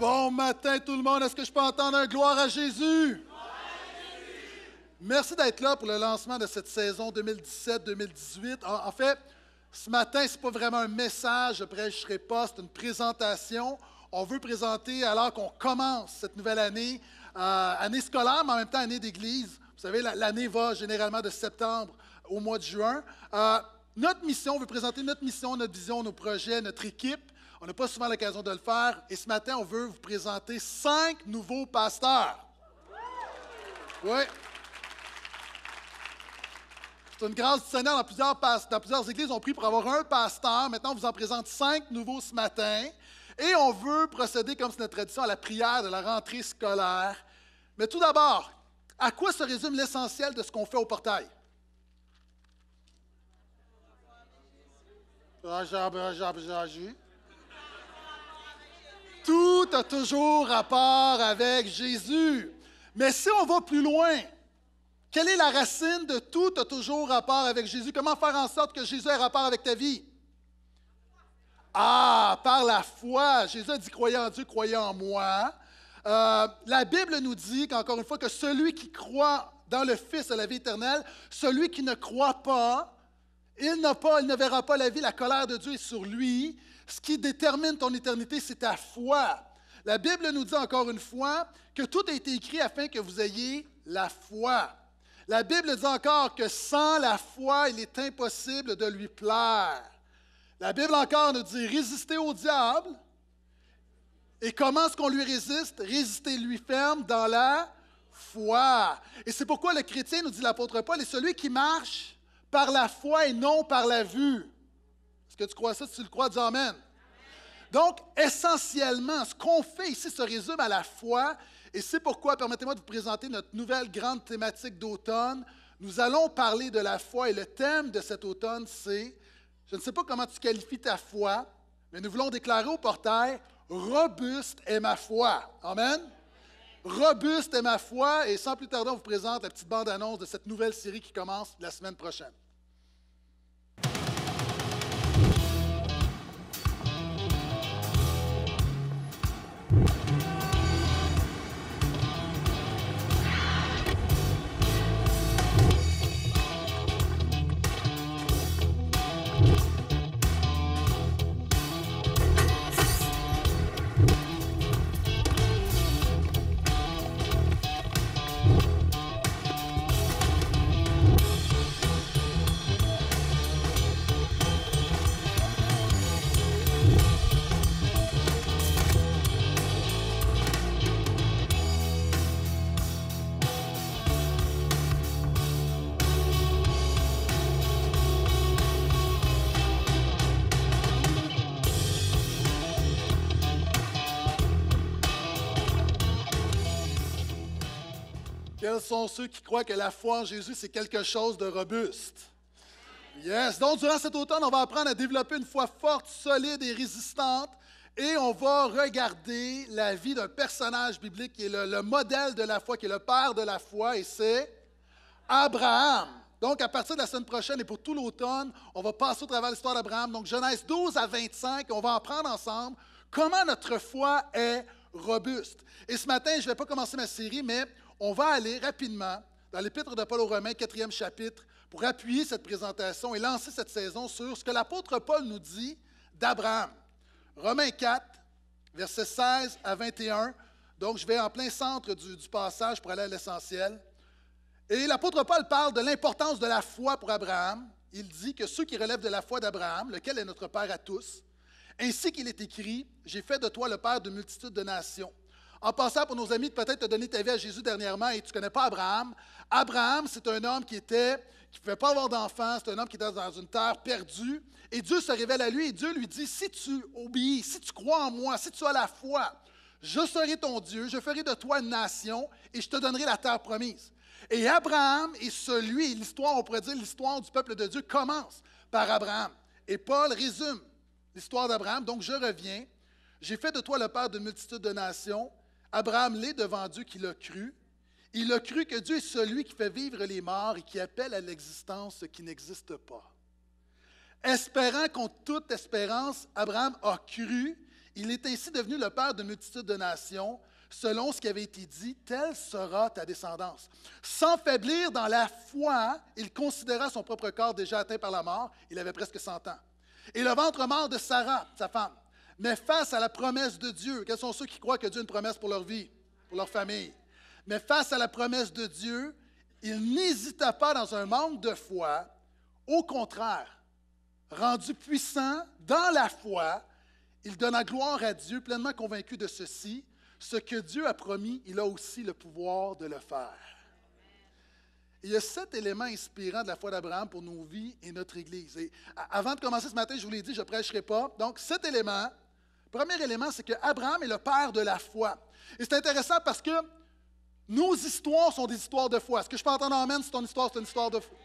Bon matin tout le monde, est-ce que je peux entendre un gloire à Jésus? Merci d'être là pour le lancement de cette saison 2017-2018. En, fait, ce matin, ce n'est pas vraiment un message, je ne prêcherai pas, c'est une présentation. On veut présenter, alors qu'on commence cette nouvelle année, euh, année scolaire, mais en même temps année d'église. Vous savez, l'année va généralement de septembre au mois de juin. Euh, notre mission, on veut présenter notre mission, notre vision, nos projets, notre équipe. On n'a pas souvent l'occasion de le faire. Et ce matin, on veut vous présenter cinq nouveaux pasteurs. Oui. C'est une grande du Dans plusieurs, plusieurs églises, on prie pour avoir un pasteur. Maintenant, on vous en présente cinq nouveaux ce matin. Et on veut procéder, comme c'est notre tradition, à la prière de la rentrée scolaire. Mais tout d'abord, à quoi se résume l'essentiel de ce qu'on fait au portail? Tout a toujours rapport avec Jésus. Mais si on va plus loin, quelle est la racine de tout a toujours rapport avec Jésus? Comment faire en sorte que Jésus ait rapport avec ta vie? Ah, par la foi. Jésus dit croyez en Dieu, croyez en moi. Euh, la Bible nous dit encore une fois, que celui qui croit dans le Fils à la vie éternelle, celui qui ne croit pas, il n'a pas, il ne verra pas la vie, la colère de Dieu est sur lui. Ce qui détermine ton éternité, c'est ta foi. La Bible nous dit encore une fois que tout a été écrit afin que vous ayez la foi. La Bible dit encore que sans la foi, il est impossible de lui plaire. La Bible encore nous dit résister au diable. Et comment est-ce qu'on lui résiste? Résister lui ferme dans la foi. Et c'est pourquoi le chrétien, nous dit l'apôtre Paul, est celui qui marche par la foi et non par la vue. Est-ce que tu crois ça? Si tu le crois, dis Amen. Donc, essentiellement, ce qu'on fait ici se résume à la foi, et c'est pourquoi, permettez-moi de vous présenter notre nouvelle grande thématique d'automne. Nous allons parler de la foi, et le thème de cet automne, c'est, je ne sais pas comment tu qualifies ta foi, mais nous voulons déclarer au portail, robuste est ma foi. Amen. Robuste est ma foi, et sans plus tarder, on vous présente la petite bande-annonce de cette nouvelle série qui commence la semaine prochaine. Quels sont ceux qui croient que la foi en Jésus, c'est quelque chose de robuste? Yes. Donc, durant cet automne, on va apprendre à développer une foi forte, solide et résistante. Et on va regarder la vie d'un personnage biblique qui est le, modèle de la foi, qui est le père de la foi, et c'est Abraham. Donc, à partir de la semaine prochaine et pour tout l'automne, on va passer au travers l'histoire d'Abraham. Donc, Genèse 12 à 25, on va apprendre ensemble comment notre foi est robuste. Et ce matin, je ne vais pas commencer ma série, mais on va aller rapidement dans l'Épître de Paul aux Romains, quatrième chapitre, pour appuyer cette présentation et lancer cette saison sur ce que l'apôtre Paul nous dit d'Abraham. Romains 4, versets 16 à 21. Donc, je vais en plein centre du, passage pour aller à l'essentiel. Et l'apôtre Paul parle de l'importance de la foi pour Abraham. Il dit que ceux qui relèvent de la foi d'Abraham, lequel est notre Père à tous, ainsi qu'il est écrit, J'ai fait de toi le Père de multitudes de nations. En passant pour nos amis, peut-être te donner ta vie à Jésus dernièrement et tu ne connais pas Abraham. Abraham, c'est un homme qui était, qui ne pouvait pas avoir d'enfant, c'est un homme qui était dans une terre perdue. Et Dieu se révèle à lui et Dieu lui dit, si tu obéis, si tu crois en moi, si tu as la foi, je serai ton Dieu, je ferai de toi une nation et je te donnerai la terre promise. Et Abraham et celui, l'histoire, on pourrait dire l'histoire du peuple de Dieu commence par Abraham. Et Paul résume l'histoire d'Abraham. Donc je reviens, j'ai fait de toi le père de multitudes de nations Abraham l'est devant Dieu qu'il a cru. Il a cru que Dieu est celui qui fait vivre les morts et qui appelle à l'existence ce qui n'existe pas. Espérant contre toute espérance, Abraham a cru. Il est ainsi devenu le père de multitudes de nations, selon ce qui avait été dit, telle sera ta descendance. Sans faiblir dans la foi, il considéra son propre corps déjà atteint par la mort. Il avait presque 100 ans. Et le ventre mort de Sarah, sa femme mais face à la promesse de Dieu, quels sont ceux qui croient que Dieu a une promesse pour leur vie, pour leur famille? Mais face à la promesse de Dieu, il n'hésita pas dans un manque de foi, au contraire, rendu puissant dans la foi, il donna gloire à Dieu, pleinement convaincu de ceci, ce que Dieu a promis, il a aussi le pouvoir de le faire. il y a sept éléments inspirants de la foi d'Abraham pour nos vies et notre Église. Et avant de commencer ce matin, je vous l'ai dit, je ne prêcherai pas. Donc, sept éléments premier élément, c'est que Abraham est le père de la foi. Et c'est intéressant parce que nos histoires sont des histoires de foi. Est-ce que je peux entendre Amen C'est ton histoire, c'est une histoire de foi?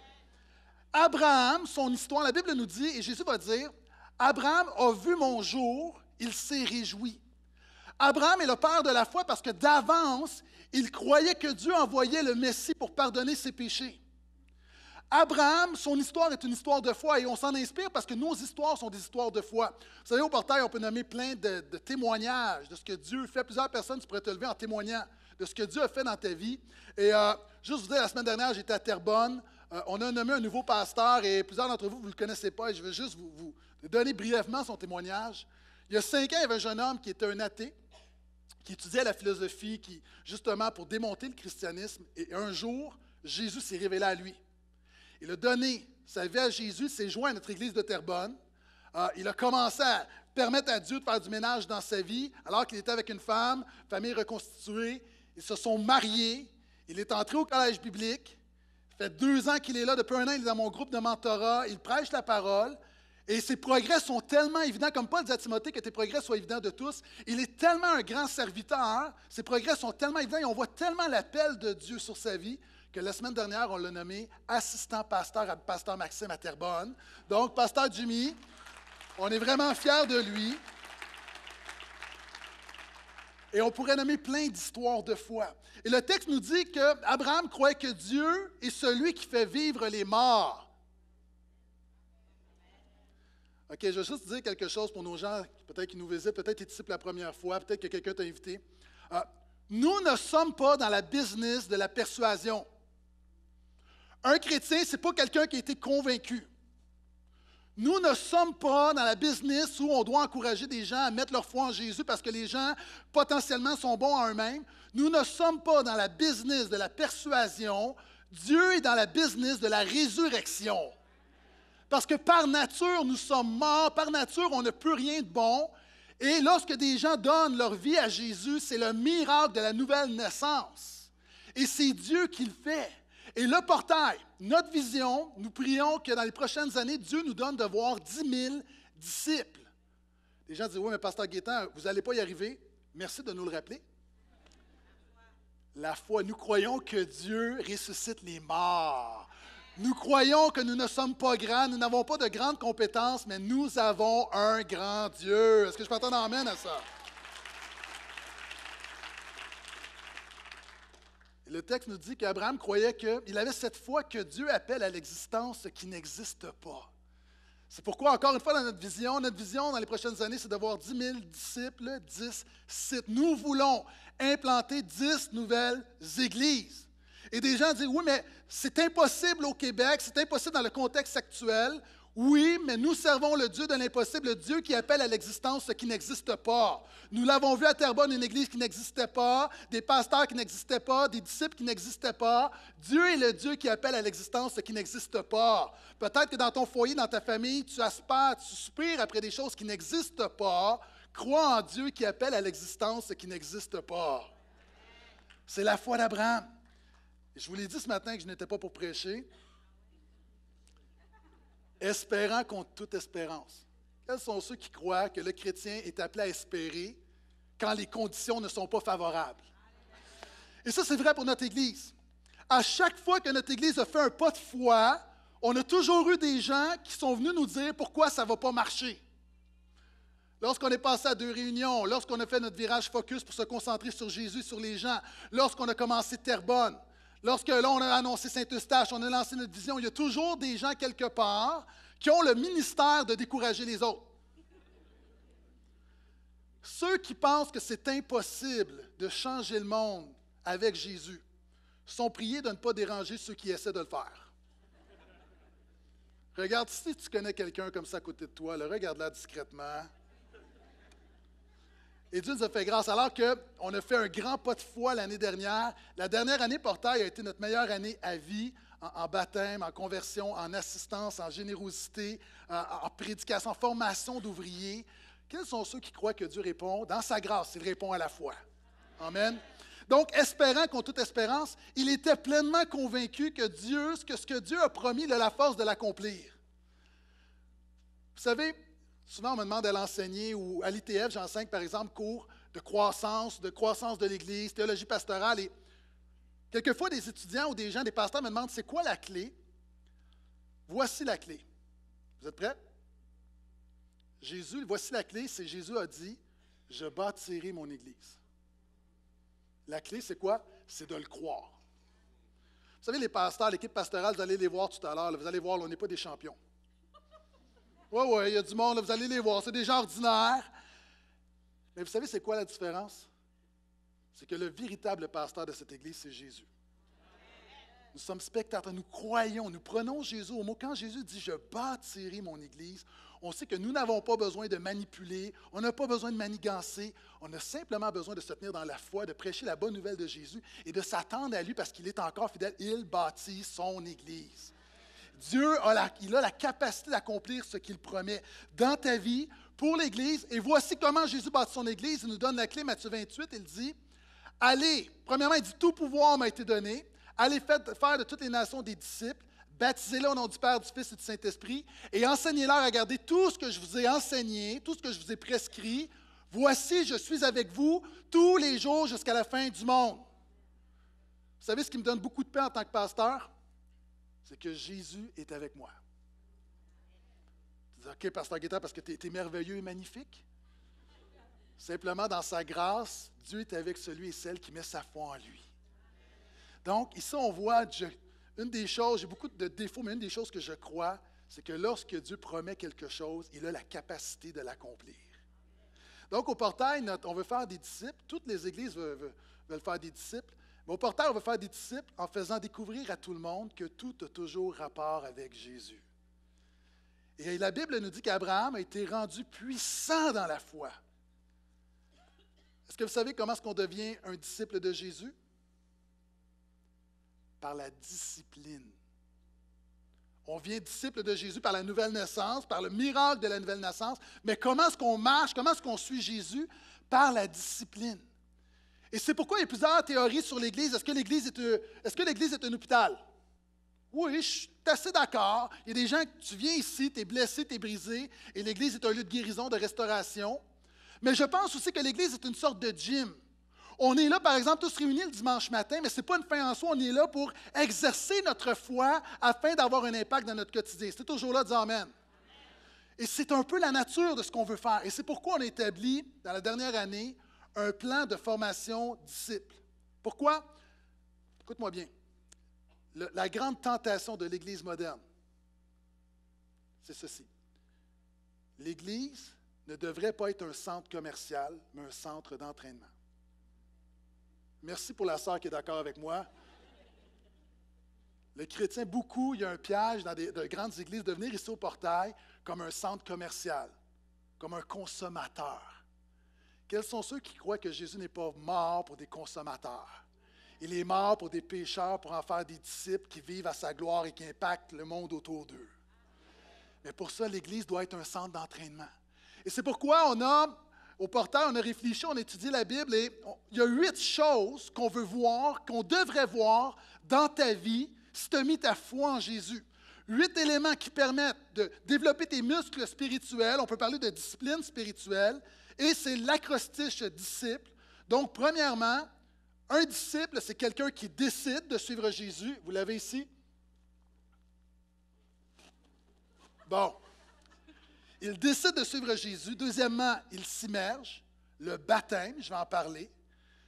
Abraham, son histoire, la Bible nous dit, et Jésus va dire, Abraham a vu mon jour, il s'est réjoui. Abraham est le père de la foi parce que d'avance, il croyait que Dieu envoyait le Messie pour pardonner ses péchés. Abraham, son histoire est une histoire de foi et on s'en inspire parce que nos histoires sont des histoires de foi. Vous savez, au portail, on peut nommer plein de, témoignages de ce que Dieu fait. Plusieurs personnes, tu pourrais te lever en témoignant de ce que Dieu a fait dans ta vie. Et euh, juste vous dire, la semaine dernière, j'étais à Terrebonne. Euh, on a nommé un nouveau pasteur et plusieurs d'entre vous, vous ne le connaissez pas et je veux juste vous, vous, donner brièvement son témoignage. Il y a cinq ans, il y avait un jeune homme qui était un athée, qui étudiait la philosophie, qui, justement, pour démonter le christianisme. Et un jour, Jésus s'est révélé à lui. Il a donné sa vie à Jésus, s'est joint à notre église de Terrebonne. Euh, il a commencé à permettre à Dieu de faire du ménage dans sa vie alors qu'il était avec une femme, famille reconstituée. Ils se sont mariés. Il est entré au collège biblique. Ça fait deux ans qu'il est là. Depuis un an, il est dans mon groupe de mentorat. Il prêche la parole. Et ses progrès sont tellement évidents, comme Paul dit à Timothée que tes progrès soient évidents de tous. Il est tellement un grand serviteur. Ses progrès sont tellement évidents et on voit tellement l'appel de Dieu sur sa vie que la semaine dernière, on l'a nommé assistant pasteur à pasteur Maxime à Terrebonne. Donc, pasteur Jimmy, on est vraiment fiers de lui. Et on pourrait nommer plein d'histoires de foi. Et le texte nous dit que Abraham croyait que Dieu est celui qui fait vivre les morts. OK, je vais juste dire quelque chose pour nos gens, peut-être qui nous visitent, peut-être qui pour la première fois, peut-être que quelqu'un t'a invité. Euh, nous ne sommes pas dans la business de la persuasion. Un chrétien, ce n'est pas quelqu'un qui a été convaincu. Nous ne sommes pas dans la business où on doit encourager des gens à mettre leur foi en Jésus parce que les gens potentiellement sont bons en eux-mêmes. Nous ne sommes pas dans la business de la persuasion. Dieu est dans la business de la résurrection. Parce que par nature, nous sommes morts. Par nature, on ne peut rien de bon. Et lorsque des gens donnent leur vie à Jésus, c'est le miracle de la nouvelle naissance. Et c'est Dieu qui le fait. Et le portail, notre vision, nous prions que dans les prochaines années, Dieu nous donne de voir 10 000 disciples. Les gens disent, oui, mais pasteur Guétan, vous n'allez pas y arriver. Merci de nous le rappeler. La foi, nous croyons que Dieu ressuscite les morts. Nous croyons que nous ne sommes pas grands, nous n'avons pas de grandes compétences, mais nous avons un grand Dieu. Est-ce que je peux entendre amène à ça? le texte nous dit qu'Abraham croyait qu'il avait cette foi que Dieu appelle à l'existence ce qui n'existe pas. C'est pourquoi, encore une fois, dans notre vision, notre vision dans les prochaines années, c'est d'avoir 10 000 disciples, 10 sites. Nous voulons implanter 10 nouvelles églises. Et des gens disent, oui, mais c'est impossible au Québec, c'est impossible dans le contexte actuel. Oui, mais nous servons le Dieu de l'impossible, le Dieu qui appelle à l'existence ce qui n'existe pas. Nous l'avons vu à Terrebonne, une église qui n'existait pas, des pasteurs qui n'existaient pas, des disciples qui n'existaient pas. Dieu est le Dieu qui appelle à l'existence ce qui n'existe pas. Peut-être que dans ton foyer, dans ta famille, tu aspires, tu soupires après des choses qui n'existent pas. Crois en Dieu qui appelle à l'existence ce qui n'existe pas. C'est la foi d'Abraham. Je vous l'ai dit ce matin que je n'étais pas pour prêcher espérant contre toute espérance. Quels sont ceux qui croient que le chrétien est appelé à espérer quand les conditions ne sont pas favorables? Et ça, c'est vrai pour notre Église. À chaque fois que notre Église a fait un pas de foi, on a toujours eu des gens qui sont venus nous dire pourquoi ça ne va pas marcher. Lorsqu'on est passé à deux réunions, lorsqu'on a fait notre virage focus pour se concentrer sur Jésus, sur les gens, lorsqu'on a commencé Bonne, Lorsque là, on a annoncé Saint-Eustache, on a lancé notre vision, il y a toujours des gens quelque part qui ont le ministère de décourager les autres. Ceux qui pensent que c'est impossible de changer le monde avec Jésus sont priés de ne pas déranger ceux qui essaient de le faire. Regarde, si tu connais quelqu'un comme ça à côté de toi, regarde là discrètement. Et Dieu nous a fait grâce. Alors qu'on a fait un grand pas de foi l'année dernière, la dernière année portail a été notre meilleure année à vie en, baptême, en conversion, en assistance, en générosité, en prédication, en formation d'ouvriers. Quels sont ceux qui croient que Dieu répond dans sa grâce? Il répond à la foi. Amen. Donc, espérant qu'on toute espérance, il était pleinement convaincu que Dieu, que ce que Dieu a promis, de la force de l'accomplir. Vous savez, Souvent, on me demande à l'enseigner ou à l'ITF, j'enseigne par exemple cours de croissance, de croissance de l'Église, théologie pastorale. Et quelquefois, des étudiants ou des gens, des pasteurs me demandent c'est quoi la clé Voici la clé. Vous êtes prêts Jésus, voici la clé c'est Jésus a dit Je bâtirai mon Église. La clé, c'est quoi C'est de le croire. Vous savez, les pasteurs, l'équipe pastorale, vous allez les voir tout à l'heure, vous allez voir, on n'est pas des champions. Oui, oui, il y a du monde, là, vous allez les voir, c'est des gens ordinaires. Mais vous savez, c'est quoi la différence? C'est que le véritable pasteur de cette Église, c'est Jésus. Nous sommes spectateurs, nous croyons, nous prenons Jésus au mot. Quand Jésus dit Je bâtirai mon Église, on sait que nous n'avons pas besoin de manipuler, on n'a pas besoin de manigancer, on a simplement besoin de se tenir dans la foi, de prêcher la bonne nouvelle de Jésus et de s'attendre à lui parce qu'il est encore fidèle. Il bâtit son Église. Dieu a la, a la capacité d'accomplir ce qu'il promet dans ta vie, pour l'Église. Et voici comment Jésus bâtit son Église. Il nous donne la clé, Matthieu 28, il dit, allez, premièrement, il dit, tout pouvoir m'a été donné, allez faire de toutes les nations des disciples, baptisez-les au nom du Père, du Fils et du Saint-Esprit, et enseignez-leur à garder tout ce que je vous ai enseigné, tout ce que je vous ai prescrit. Voici, je suis avec vous tous les jours jusqu'à la fin du monde. Vous savez ce qui me donne beaucoup de paix en tant que pasteur? c'est que Jésus est avec moi. Tu dis, OK, Pasteur Guetta, parce que tu es, merveilleux et magnifique. Simplement, dans sa grâce, Dieu est avec celui et celle qui met sa foi en lui. Donc, ici, on voit, une des choses, j'ai beaucoup de défauts, mais une des choses que je crois, c'est que lorsque Dieu promet quelque chose, il a la capacité de l'accomplir. Donc, au portail, on veut faire des disciples. Toutes les églises veulent faire des disciples. Mais au portail, on va faire des disciples en faisant découvrir à tout le monde que tout a toujours rapport avec Jésus. Et la Bible nous dit qu'Abraham a été rendu puissant dans la foi. Est-ce que vous savez comment est-ce qu'on devient un disciple de Jésus? Par la discipline. On vient disciple de Jésus par la nouvelle naissance, par le miracle de la nouvelle naissance. Mais comment est-ce qu'on marche? Comment est-ce qu'on suit Jésus? Par la discipline. Et c'est pourquoi il y a plusieurs théories sur l'Église. Est-ce que l'Église est, euh, est, que est un hôpital? Oui, je suis assez d'accord. Il y a des gens tu viens ici, tu es blessé, tu es brisé, et l'Église est un lieu de guérison, de restauration. Mais je pense aussi que l'Église est une sorte de gym. On est là, par exemple, tous réunis le dimanche matin, mais ce n'est pas une fin en soi, on est là pour exercer notre foi afin d'avoir un impact dans notre quotidien. C'est toujours là, dis Amen. Et c'est un peu la nature de ce qu'on veut faire. Et c'est pourquoi on a établi, dans la dernière année, un plan de formation disciple. Pourquoi? Écoute-moi bien. la grande tentation de l'Église moderne, c'est ceci. L'Église ne devrait pas être un centre commercial, mais un centre d'entraînement. Merci pour la sœur qui est d'accord avec moi. Le chrétien, beaucoup, il y a un piège dans de grandes églises de venir ici au portail comme un centre commercial, comme un consommateur. Quels sont ceux qui croient que Jésus n'est pas mort pour des consommateurs? Il est mort pour des pécheurs, pour en faire des disciples qui vivent à sa gloire et qui impactent le monde autour d'eux. Mais pour ça, l'Église doit être un centre d'entraînement. Et c'est pourquoi on a, au portail, on a réfléchi, on a étudié la Bible et il y a huit choses qu'on veut voir, qu'on devrait voir dans ta vie si tu as mis ta foi en Jésus. Huit éléments qui permettent de développer tes muscles spirituels. On peut parler de discipline spirituelle, et c'est l'acrostiche disciple. Donc, premièrement, un disciple, c'est quelqu'un qui décide de suivre Jésus. Vous l'avez ici? Bon. Il décide de suivre Jésus. Deuxièmement, il s'immerge. Le baptême, je vais en parler.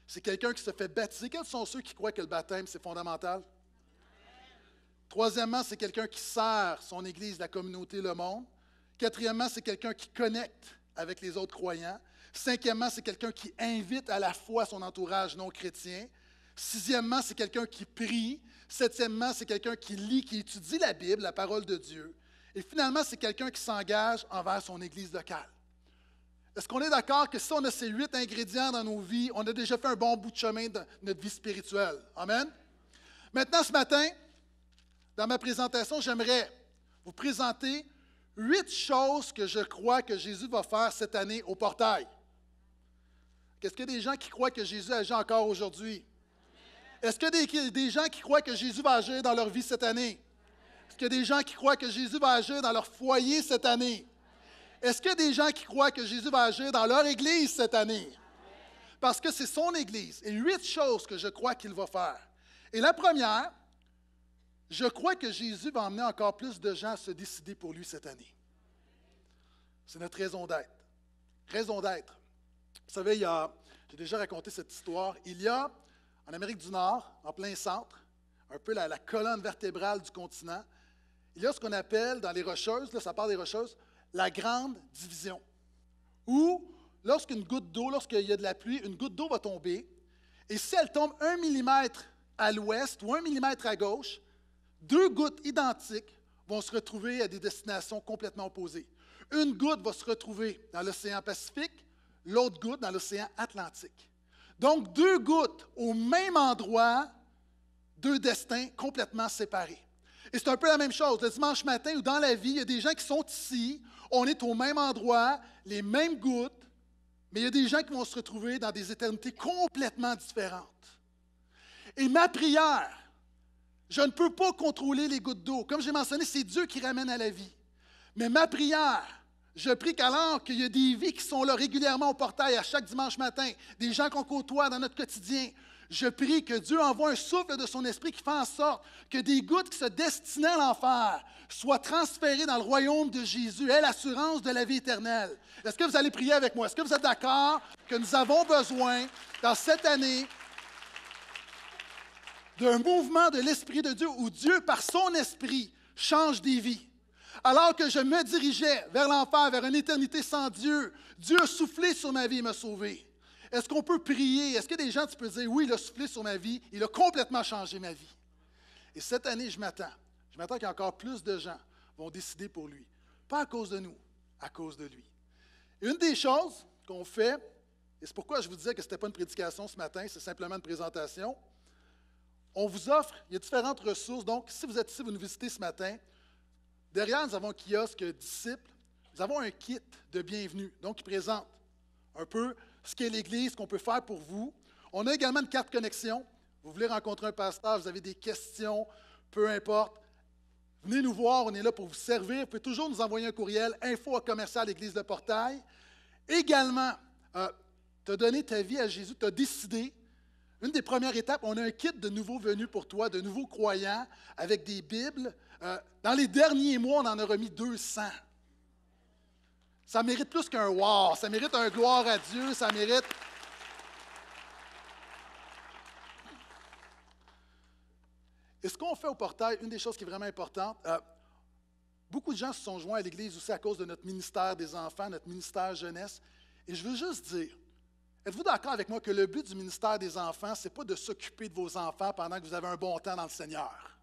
C'est quelqu'un qui se fait baptiser. Quels sont ceux qui croient que le baptême, c'est fondamental? Troisièmement, c'est quelqu'un qui sert son Église, la communauté, le monde. Quatrièmement, c'est quelqu'un qui connecte avec les autres croyants. Cinquièmement, c'est quelqu'un qui invite à la foi son entourage non chrétien. Sixièmement, c'est quelqu'un qui prie. Septièmement, c'est quelqu'un qui lit, qui étudie la Bible, la parole de Dieu. Et finalement, c'est quelqu'un qui s'engage envers son Église locale. Est-ce qu'on est, d'accord que si on a ces huit ingrédients dans nos vies, on a déjà fait un bon bout de chemin dans notre vie spirituelle? Amen? Maintenant, ce matin, dans ma présentation, j'aimerais vous présenter huit choses que je crois que Jésus va faire cette année au portail. Est-ce qu'il y a des gens qui croient que Jésus agit encore aujourd'hui? Est-ce qu'il y a des, des, gens qui croient que Jésus va agir dans leur vie cette année? Est-ce qu'il y a des gens qui croient que Jésus va agir dans leur foyer cette année? Est-ce qu'il y a des gens qui croient que Jésus va agir dans leur Église cette année? Parce que c'est son Église. Et huit choses que je crois qu'il va faire. Et la première, je crois que Jésus va emmener encore plus de gens à se décider pour lui cette année. C'est notre raison d'être. Raison d'être. Vous savez, il y a, j'ai déjà raconté cette histoire, il y a en Amérique du Nord, en plein centre, un peu la, colonne vertébrale du continent, il y a ce qu'on appelle dans les rocheuses, ça part des rocheuses, la grande division. Où, lorsqu'une goutte d'eau, lorsqu'il y a de la pluie, une goutte d'eau va tomber, et si elle tombe un millimètre à l'ouest ou un millimètre à gauche, deux gouttes identiques vont se retrouver à des destinations complètement opposées. Une goutte va se retrouver dans l'océan Pacifique, l'autre goutte dans l'océan Atlantique. Donc, deux gouttes au même endroit, deux destins complètement séparés. Et c'est un peu la même chose. Le dimanche matin ou dans la vie, il y a des gens qui sont ici, on est au même endroit, les mêmes gouttes, mais il y a des gens qui vont se retrouver dans des éternités complètement différentes. Et ma prière, je ne peux pas contrôler les gouttes d'eau. Comme j'ai mentionné, c'est Dieu qui ramène à la vie. Mais ma prière, je prie qu'alors qu'il y a des vies qui sont là régulièrement au portail à chaque dimanche matin, des gens qu'on côtoie dans notre quotidien, je prie que Dieu envoie un souffle de son esprit qui fait en sorte que des gouttes qui se destinaient à l'enfer soient transférées dans le royaume de Jésus, et l'assurance de la vie éternelle. Est-ce que vous allez prier avec moi? Est-ce que vous êtes d'accord que nous avons besoin, dans cette année, d'un mouvement de l'Esprit de Dieu où Dieu, par son Esprit, change des vies. Alors que je me dirigeais vers l'enfer, vers une éternité sans Dieu, Dieu a soufflé sur ma vie et m'a sauvé. Est-ce qu'on peut prier? Est-ce que des gens, qui peuvent dire, oui, il a soufflé sur ma vie, il a complètement changé ma vie. Et cette année, je m'attends. Je m'attends qu'encore plus de gens vont décider pour lui. Pas à cause de nous, à cause de lui. une des choses qu'on fait, et c'est pourquoi je vous disais que ce n'était pas une prédication ce matin, c'est simplement une présentation, on vous offre, il y a différentes ressources. Donc, si vous êtes ici, vous nous visitez ce matin, derrière, nous avons un kiosque disciple, Nous avons un kit de bienvenue, donc qui présente un peu ce qu'est l'Église, ce qu'on peut faire pour vous. On a également une carte connexion. Vous voulez rencontrer un pasteur, vous avez des questions, peu importe. Venez nous voir, on est là pour vous servir. Vous pouvez toujours nous envoyer un courriel, info commercial Église de Portail. Également, euh, tu as donné ta vie à Jésus, tu as décidé une des premières étapes, on a un kit de nouveaux venus pour toi, de nouveaux croyants, avec des Bibles. Euh, dans les derniers mois, on en a remis 200. Ça mérite plus qu'un wow, ça mérite un gloire à Dieu, ça mérite. Et ce qu'on fait au portail, une des choses qui est vraiment importante, euh, beaucoup de gens se sont joints à l'Église aussi à cause de notre ministère des enfants, notre ministère jeunesse. Et je veux juste dire, Êtes-vous d'accord avec moi que le but du ministère des enfants, ce n'est pas de s'occuper de vos enfants pendant que vous avez un bon temps dans le Seigneur?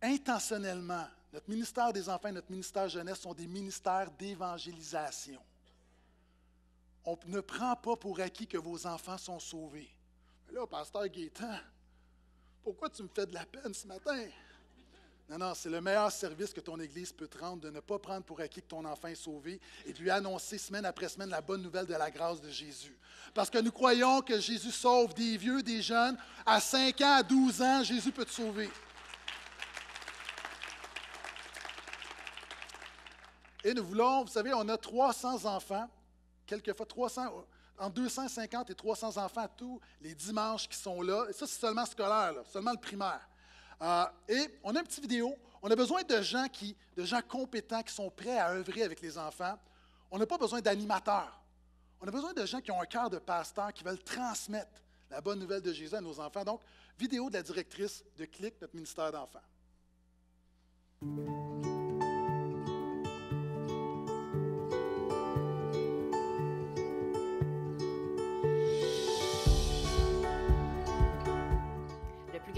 Intentionnellement, notre ministère des enfants et notre ministère jeunesse sont des ministères d'évangélisation. On ne prend pas pour acquis que vos enfants sont sauvés. Mais là, pasteur Gaétan, pourquoi tu me fais de la peine ce matin? Non, non, c'est le meilleur service que ton Église peut te rendre de ne pas prendre pour acquis que ton enfant est sauvé et de lui annoncer semaine après semaine la bonne nouvelle de la grâce de Jésus. Parce que nous croyons que Jésus sauve des vieux, des jeunes. À 5 ans, à 12 ans, Jésus peut te sauver. Et nous voulons, vous savez, on a 300 enfants, quelquefois 300, en 250 et 300 enfants tous les dimanches qui sont là. Et ça, c'est seulement scolaire, seulement le primaire. Euh, et on a une petite vidéo. On a besoin de gens, qui, de gens compétents qui sont prêts à œuvrer avec les enfants. On n'a pas besoin d'animateurs. On a besoin de gens qui ont un cœur de pasteur, qui veulent transmettre la bonne nouvelle de Jésus à nos enfants. Donc, vidéo de la directrice de CLIC, notre ministère d'enfants.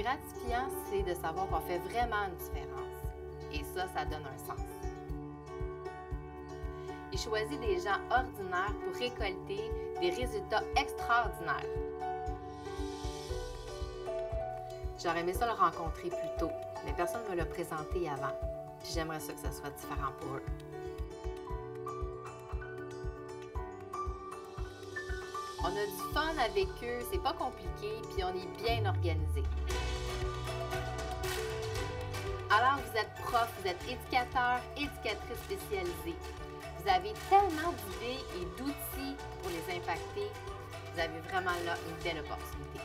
gratifiant, c'est de savoir qu'on fait vraiment une différence. Et ça, ça donne un sens. Il choisit des gens ordinaires pour récolter des résultats extraordinaires. J'aurais aimé ça le rencontrer plus tôt, mais personne ne me l'a présenté avant. j'aimerais ça que ce soit différent pour eux. On a du fun avec eux, c'est pas compliqué, puis on est bien organisé. Alors, vous êtes prof, vous êtes éducateur, éducatrice spécialisée. Vous avez tellement d'idées et d'outils pour les impacter. Vous avez vraiment là une belle opportunité.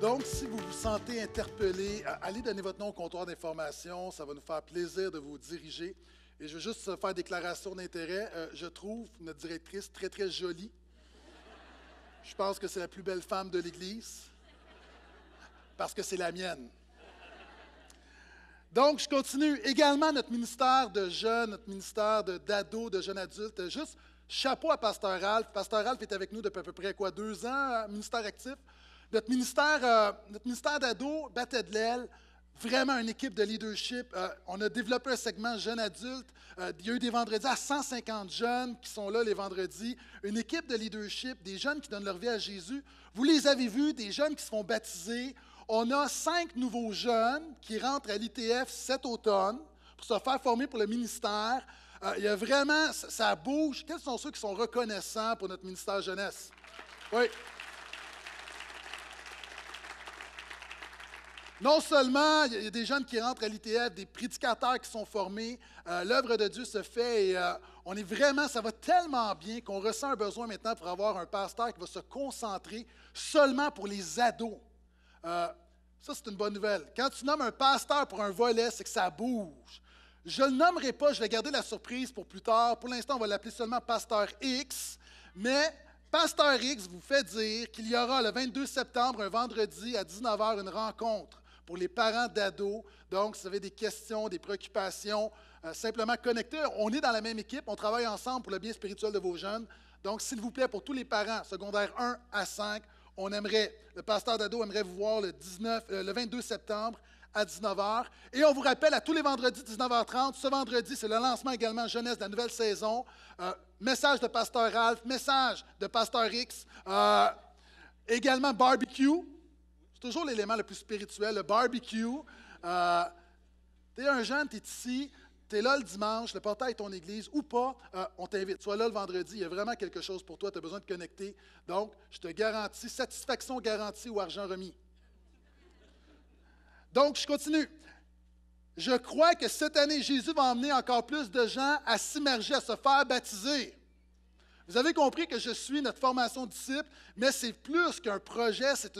Donc, si vous santé interpellé, allez donner votre nom au comptoir d'information. Ça va nous faire plaisir de vous diriger. Et je veux juste faire déclaration d'intérêt. Euh, je trouve notre directrice très, très jolie. Je pense que c'est la plus belle femme de l'Église parce que c'est la mienne. Donc, je continue également notre ministère de jeunes, notre ministère d'ados, de, de jeunes adultes. Juste chapeau à Pasteur Ralph. Pasteur Ralph est avec nous depuis à peu près quoi, deux ans, euh, ministère actif. Notre ministère, euh, notre ministère d'ados battait de l'aile. Vraiment une équipe de leadership. Euh, on a développé un segment jeunes adultes. Euh, il y a eu des vendredis à 150 jeunes qui sont là les vendredis. Une équipe de leadership, des jeunes qui donnent leur vie à Jésus. Vous les avez vus, des jeunes qui se font baptiser. On a cinq nouveaux jeunes qui rentrent à l'ITF cet automne pour se faire former pour le ministère. il y a vraiment, ça bouge. Quels sont ceux qui sont reconnaissants pour notre ministère jeunesse? Oui. Non seulement il y a des jeunes qui rentrent à l'ITF, des prédicateurs qui sont formés, euh, l'œuvre de Dieu se fait et euh, on est vraiment, ça va tellement bien qu'on ressent un besoin maintenant pour avoir un pasteur qui va se concentrer seulement pour les ados. Euh, ça, c'est une bonne nouvelle. Quand tu nommes un pasteur pour un volet, c'est que ça bouge. Je ne le nommerai pas, je vais garder la surprise pour plus tard. Pour l'instant, on va l'appeler seulement Pasteur X, mais Pasteur X vous fait dire qu'il y aura le 22 septembre, un vendredi, à 19h, une rencontre pour les parents d'ados. Donc, si vous avez des questions, des préoccupations, euh, simplement connectez. On est dans la même équipe, on travaille ensemble pour le bien spirituel de vos jeunes. Donc, s'il vous plaît, pour tous les parents, secondaires 1 à 5, on aimerait, le pasteur d'ados aimerait vous voir le, 19, euh, le 22 septembre à 19h. Et on vous rappelle à tous les vendredis 19h30. Ce vendredi, c'est le lancement également jeunesse de la nouvelle saison. Euh, message de pasteur Ralph, message de pasteur X. également barbecue toujours l'élément le plus spirituel, le barbecue. Euh, tu es un jeune, tu es ici, tu es là le dimanche, le portail est ton église ou pas, euh, on t'invite. Sois là le vendredi, il y a vraiment quelque chose pour toi, tu as besoin de connecter. Donc, je te garantis, satisfaction garantie ou argent remis. Donc, je continue. Je crois que cette année, Jésus va emmener encore plus de gens à s'immerger, à se faire baptiser. Vous avez compris que je suis notre formation disciple, mais c'est plus qu'un projet, c'est,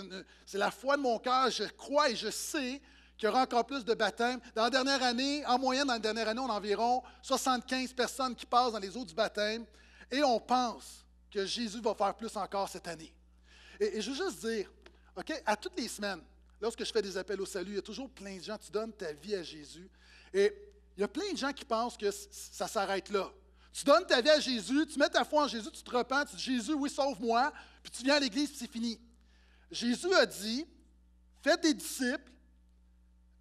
la foi de mon cœur. Je crois et je sais qu'il y aura encore plus de baptêmes. Dans la dernière année, en moyenne, dans la dernière année, on a environ 75 personnes qui passent dans les eaux du baptême et on pense que Jésus va faire plus encore cette année. Et, je veux juste dire, OK, à toutes les semaines, lorsque je fais des appels au salut, il y a toujours plein de gens, tu donnes ta vie à Jésus. Et il y a plein de gens qui pensent que ça s'arrête là. Tu donnes ta vie à Jésus, tu mets ta foi en Jésus, tu te repens, tu dis Jésus, oui, sauve-moi, puis tu viens à l'Église, c'est fini. Jésus a dit Faites des disciples,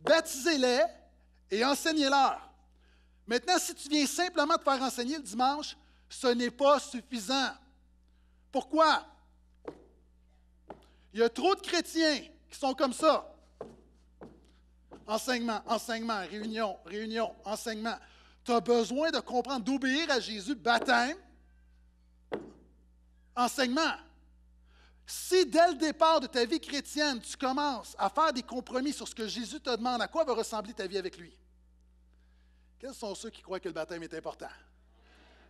baptisez-les et enseignez-leur. Maintenant, si tu viens simplement te faire enseigner le dimanche, ce n'est pas suffisant. Pourquoi? Il y a trop de chrétiens qui sont comme ça. Enseignement, enseignement, réunion, réunion, enseignement tu as besoin de comprendre, d'obéir à Jésus, baptême, enseignement. Si dès le départ de ta vie chrétienne, tu commences à faire des compromis sur ce que Jésus te demande, à quoi va ressembler ta vie avec lui? Quels sont ceux qui croient que le baptême est important?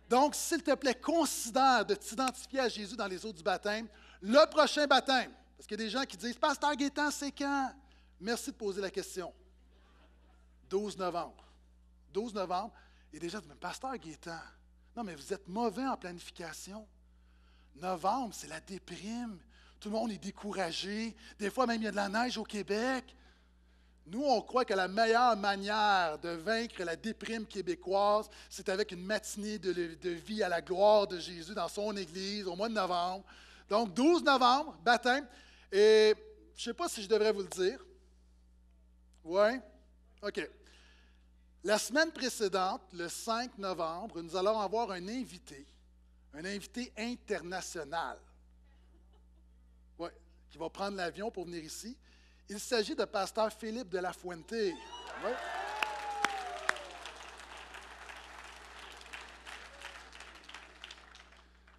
Donc, s'il te plaît, considère de t'identifier à Jésus dans les eaux du baptême, le prochain baptême. Parce qu'il y a des gens qui disent Pasteur Guétan, c'est quand? Merci de poser la question. 12 novembre. 12 novembre, il déjà, a des qui mais pasteur non, mais vous êtes mauvais en planification. Novembre, c'est la déprime. Tout le monde est découragé. Des fois, même, il y a de la neige au Québec. Nous, on croit que la meilleure manière de vaincre la déprime québécoise, c'est avec une matinée de, vie à la gloire de Jésus dans son Église au mois de novembre. Donc, 12 novembre, baptême. Et je ne sais pas si je devrais vous le dire. Oui? OK. La semaine précédente, le 5 novembre, nous allons avoir un invité, un invité international, qui va prendre l'avion pour venir ici. Il s'agit de pasteur Philippe de la Fuente.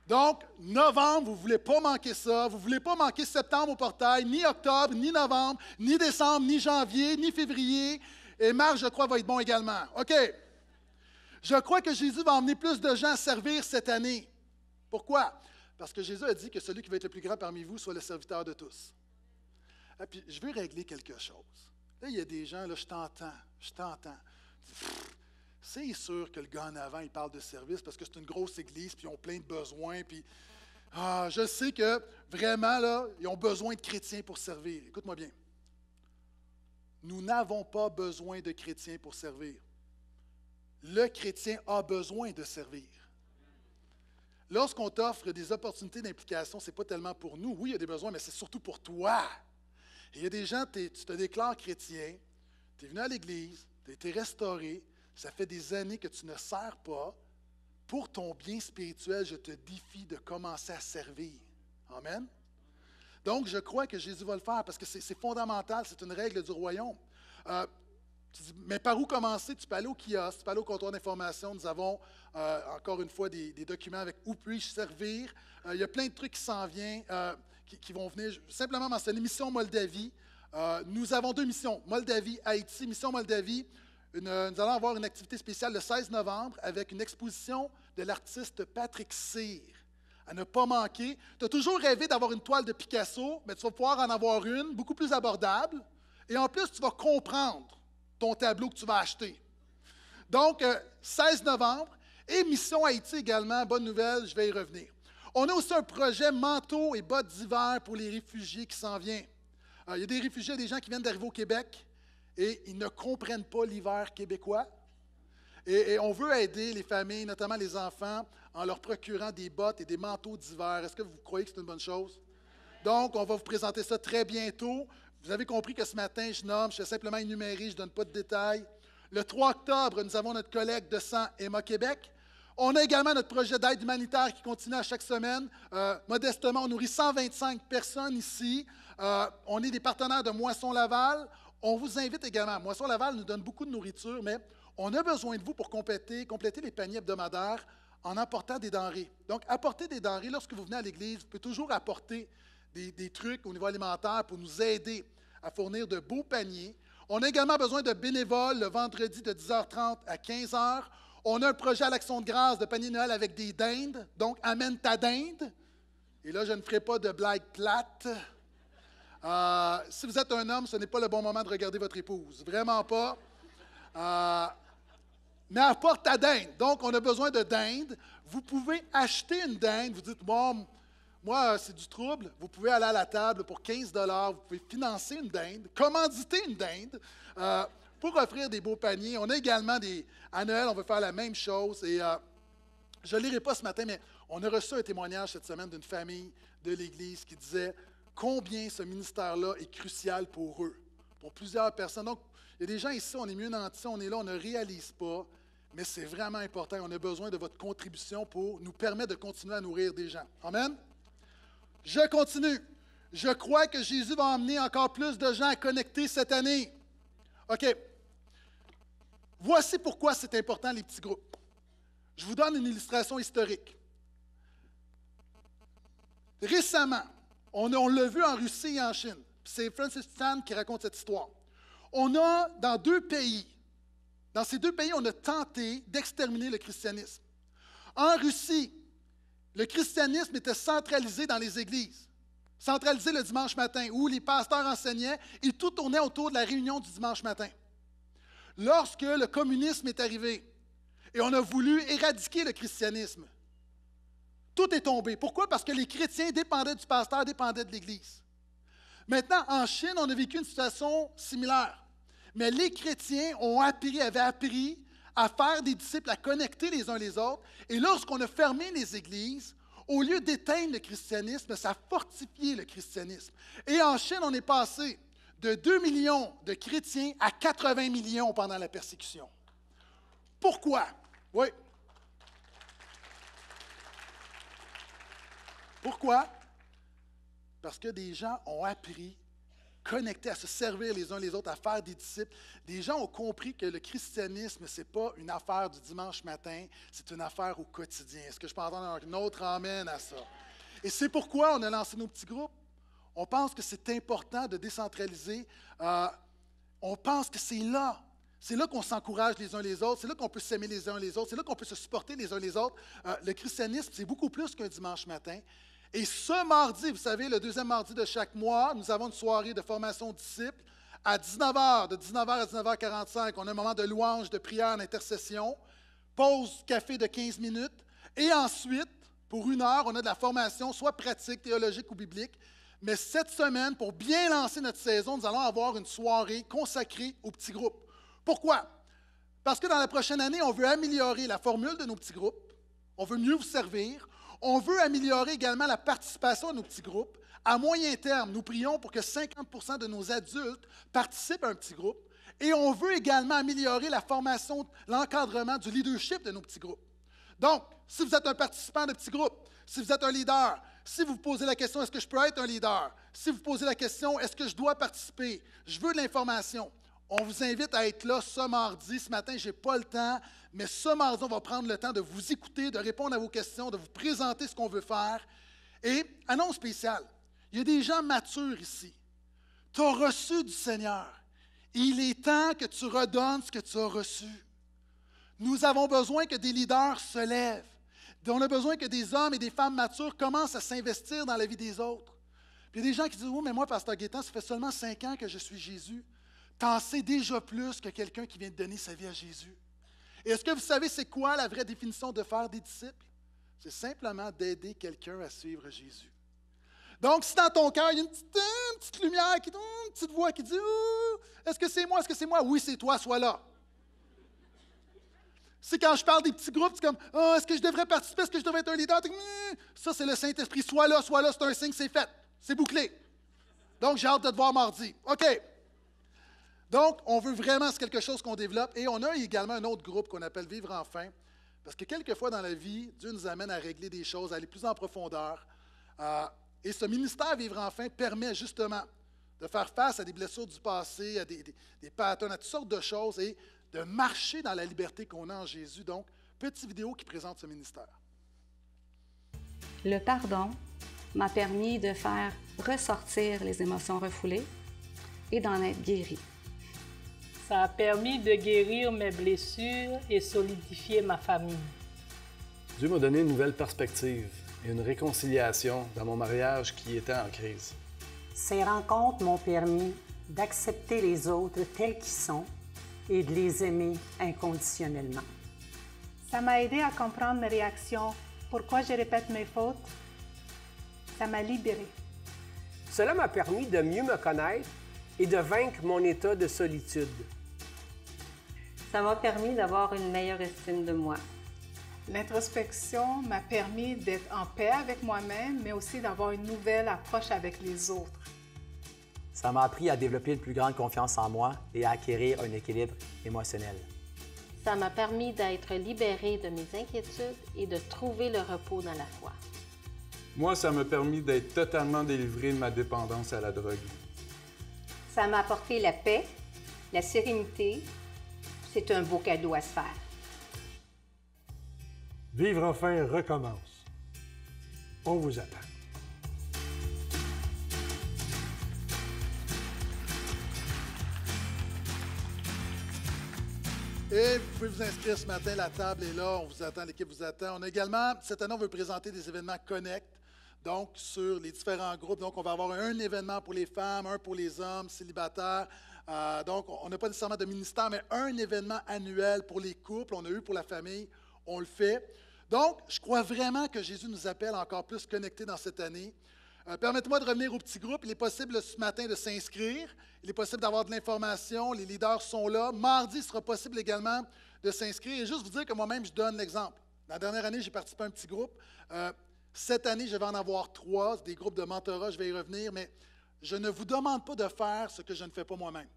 Donc, novembre, vous ne voulez pas manquer ça. Vous ne voulez pas manquer septembre au portail, ni octobre, ni novembre, ni décembre, ni janvier, ni février. Et Marc, je crois, va être bon également. OK. Je crois que Jésus va emmener plus de gens à servir cette année. Pourquoi? Parce que Jésus a dit que celui qui va être le plus grand parmi vous soit le serviteur de tous. et ah, puis, je veux régler quelque chose. Là, il y a des gens, là, je t'entends, je t'entends. C'est sûr que le gars en avant, il parle de service parce que c'est une grosse église, puis ils ont plein de besoins, puis ah, je sais que vraiment, là, ils ont besoin de chrétiens pour servir. Écoute-moi bien. Nous n'avons pas besoin de chrétiens pour servir. Le chrétien a besoin de servir. Lorsqu'on t'offre des opportunités d'implication, ce n'est pas tellement pour nous. Oui, il y a des besoins, mais c'est surtout pour toi. il y a des gens, tu te déclares chrétien, tu es venu à l'Église, tu as été restauré, ça fait des années que tu ne sers pas. Pour ton bien spirituel, je te défie de commencer à servir. Amen. Donc, je crois que Jésus va le faire parce que c'est fondamental, c'est une règle du royaume. Euh, mais par où commencer? Tu peux aller au kiosque, tu peux aller au comptoir d'information. Nous avons euh, encore une fois des, documents avec où puis-je servir. Euh, il y a plein de trucs qui s'en viennent, qui, vont venir. Simplement mentionner Mission Moldavie. nous avons deux missions, Moldavie, Haïti. Mission Moldavie, nous allons avoir une activité spéciale le 16 novembre avec une exposition de l'artiste Patrick Cyr à ne pas manquer. Tu as toujours rêvé d'avoir une toile de Picasso, mais tu vas pouvoir en avoir une beaucoup plus abordable. Et en plus, tu vas comprendre ton tableau que tu vas acheter. Donc, 16 euh, novembre, émission Mission Haïti également, bonne nouvelle, je vais y revenir. On a aussi un projet manteau et bottes d'hiver pour les réfugiés qui s'en viennent. Euh, il y a des réfugiés, des gens qui viennent d'arriver au Québec et ils ne comprennent pas l'hiver québécois. Et, et, on veut aider les familles, notamment les enfants, en leur procurant des bottes et des manteaux d'hiver. Est-ce que vous croyez que c'est une bonne chose? Donc, on va vous présenter ça très bientôt. Vous avez compris que ce matin, je nomme, je fais simplement énumérer, je ne donne pas de détails. Le 3 octobre, nous avons notre collègue de sang Emma Québec. On a également notre projet d'aide humanitaire qui continue à chaque semaine. Euh, modestement, on nourrit 125 personnes ici. Euh, on est des partenaires de Moisson Laval. On vous invite également. Moisson Laval nous donne beaucoup de nourriture, mais on a besoin de vous pour compléter, compléter les paniers hebdomadaires en apportant des denrées. Donc, apporter des denrées, lorsque vous venez à l'Église, vous pouvez toujours apporter des, trucs au niveau alimentaire pour nous aider à fournir de beaux paniers. On a également besoin de bénévoles le vendredi de 10h30 à 15h. On a un projet à l'Action de grâce de panier Noël avec des dindes. Donc, amène ta dinde. Et là, je ne ferai pas de blague plate. Euh, si vous êtes un homme, ce n'est pas le bon moment de regarder votre épouse. Vraiment pas. Euh, mais apporte ta dinde. Donc, on a besoin de dinde. Vous pouvez acheter une dinde. Vous dites, bon, moi, c'est du trouble. Vous pouvez aller à la table pour 15 vous pouvez financer une dinde, commanditer une dinde euh, pour offrir des beaux paniers. On a également des. À Noël, on veut faire la même chose. Et euh, je ne lirai pas ce matin, mais on a reçu un témoignage cette semaine d'une famille de l'Église qui disait combien ce ministère-là est crucial pour eux, pour plusieurs personnes. Donc, il y a des gens ici, on est mieux nantis, on est là, on ne réalise pas, mais c'est vraiment important. On a besoin de votre contribution pour nous permettre de continuer à nourrir des gens. Amen? Je continue. Je crois que Jésus va emmener encore plus de gens à connecter cette année. OK. Voici pourquoi c'est important, les petits groupes. Je vous donne une illustration historique. Récemment, on, on l'a vu en Russie et en Chine. C'est Francis Tan qui raconte cette histoire on a dans deux pays, dans ces deux pays, on a tenté d'exterminer le christianisme. En Russie, le christianisme était centralisé dans les églises, centralisé le dimanche matin, où les pasteurs enseignaient et tout tournait autour de la réunion du dimanche matin. Lorsque le communisme est arrivé et on a voulu éradiquer le christianisme, tout est tombé. Pourquoi? Parce que les chrétiens dépendaient du pasteur, dépendaient de l'Église. Maintenant, en Chine, on a vécu une situation similaire. Mais les chrétiens ont appris, avaient appris à faire des disciples, à connecter les uns les autres. Et lorsqu'on a fermé les églises, au lieu d'éteindre le christianisme, ça a fortifié le christianisme. Et en Chine, on est passé de 2 millions de chrétiens à 80 millions pendant la persécution. Pourquoi? Oui. Pourquoi? Parce que des gens ont appris connecter, à se servir les uns les autres, à faire des disciples. Les gens ont compris que le christianisme, ce n'est pas une affaire du dimanche matin, c'est une affaire au quotidien. Est-ce que je peux entendre un autre amène à ça? Et c'est pourquoi on a lancé nos petits groupes. On pense que c'est important de décentraliser. Euh, on pense que c'est là. C'est là qu'on s'encourage les uns les autres, c'est là qu'on peut s'aimer les uns les autres, c'est là qu'on peut se supporter les uns les autres. Euh, le christianisme, c'est beaucoup plus qu'un dimanche matin. Et ce mardi, vous savez, le deuxième mardi de chaque mois, nous avons une soirée de formation disciples à 19h, de 19h à 19h45. On a un moment de louange, de prière, d'intercession, pause café de 15 minutes. Et ensuite, pour une heure, on a de la formation, soit pratique, théologique ou biblique. Mais cette semaine, pour bien lancer notre saison, nous allons avoir une soirée consacrée aux petits groupes. Pourquoi? Parce que dans la prochaine année, on veut améliorer la formule de nos petits groupes. On veut mieux vous servir. On veut améliorer également la participation à nos petits groupes. À moyen terme, nous prions pour que 50 de nos adultes participent à un petit groupe. Et on veut également améliorer la formation, l'encadrement du leadership de nos petits groupes. Donc, si vous êtes un participant de petits groupes, si vous êtes un leader, si vous vous posez la question est-ce que je peux être un leader, si vous posez la question est-ce que je dois participer, je veux de l'information, on vous invite à être là ce mardi. Ce matin, je n'ai pas le temps, mais ce mardi, on va prendre le temps de vous écouter, de répondre à vos questions, de vous présenter ce qu'on veut faire. Et annonce spéciale, il y a des gens matures ici. Tu as reçu du Seigneur. Il est temps que tu redonnes ce que tu as reçu. Nous avons besoin que des leaders se lèvent. On a besoin que des hommes et des femmes matures commencent à s'investir dans la vie des autres. Puis il y a des gens qui disent Oui, mais moi, Pasteur Guétan, ça fait seulement cinq ans que je suis Jésus. T'en sais déjà plus que quelqu'un qui vient de donner sa vie à Jésus. Est-ce que vous savez c'est quoi la vraie définition de faire des disciples? C'est simplement d'aider quelqu'un à suivre Jésus. Donc, si dans ton cœur, il y a une petite, lumière, qui, une petite voix qui dit Est-ce que c'est moi? Est-ce que c'est moi? Oui, c'est toi, sois là. C'est quand je parle des petits groupes, c'est comme oh, Est-ce que je devrais participer? Est-ce que je devrais être un leader? Hmm. Ça, c'est le Saint-Esprit. Sois là, sois là, c'est un signe, c'est fait. C'est bouclé. Donc, j'ai hâte de te voir mardi. OK. Donc, on veut vraiment, c'est quelque chose qu'on développe. Et on a également un autre groupe qu'on appelle Vivre enfin, parce que quelquefois dans la vie, Dieu nous amène à régler des choses, à aller plus en profondeur. Euh, et ce ministère Vivre enfin permet justement de faire face à des blessures du passé, à des, des, patterns, à toutes sortes de choses, et de marcher dans la liberté qu'on a en Jésus. Donc, petite vidéo qui présente ce ministère. Le pardon m'a permis de faire ressortir les émotions refoulées et d'en être guérie. Ça a permis de guérir mes blessures et solidifier ma famille. Dieu m'a donné une nouvelle perspective et une réconciliation dans mon mariage qui était en crise. Ces rencontres m'ont permis d'accepter les autres tels qu'ils sont et de les aimer inconditionnellement. Ça m'a aidé à comprendre mes réactions, pourquoi je répète mes fautes. Ça m'a libérée. Cela m'a permis de mieux me connaître et de vaincre mon état de solitude ça m'a permis d'avoir une meilleure estime de moi. L'introspection m'a permis d'être en paix avec moi-même, mais aussi d'avoir une nouvelle approche avec les autres. Ça m'a appris à développer une plus grande confiance en moi et à acquérir un équilibre émotionnel. Ça m'a permis d'être libérée de mes inquiétudes et de trouver le repos dans la foi. Moi, ça m'a permis d'être totalement délivrée de ma dépendance à la drogue. Ça m'a apporté la paix, la sérénité c'est un beau cadeau à se faire. Vivre enfin recommence. On vous attend. Et vous pouvez vous inscrire ce matin, la table est là, on vous attend, l'équipe vous attend. On a également, cette année, on veut présenter des événements Connect, donc sur les différents groupes. Donc, on va avoir un événement pour les femmes, un pour les hommes, célibataires, euh, donc, on n'a pas nécessairement de ministère, mais un événement annuel pour les couples, on a eu pour la famille, on le fait. Donc, je crois vraiment que Jésus nous appelle encore plus connectés dans cette année. Euh, permettez-moi de revenir au petit groupe. Il est possible ce matin de s'inscrire. Il est possible d'avoir de l'information. Les leaders sont là. Mardi, il sera possible également de s'inscrire. Et juste vous dire que moi-même, je donne l'exemple. La dernière année, j'ai participé à un petit groupe. Euh, cette année, je vais en avoir trois, des groupes de mentorat, je vais y revenir, mais je ne vous demande pas de faire ce que je ne fais pas moi-même.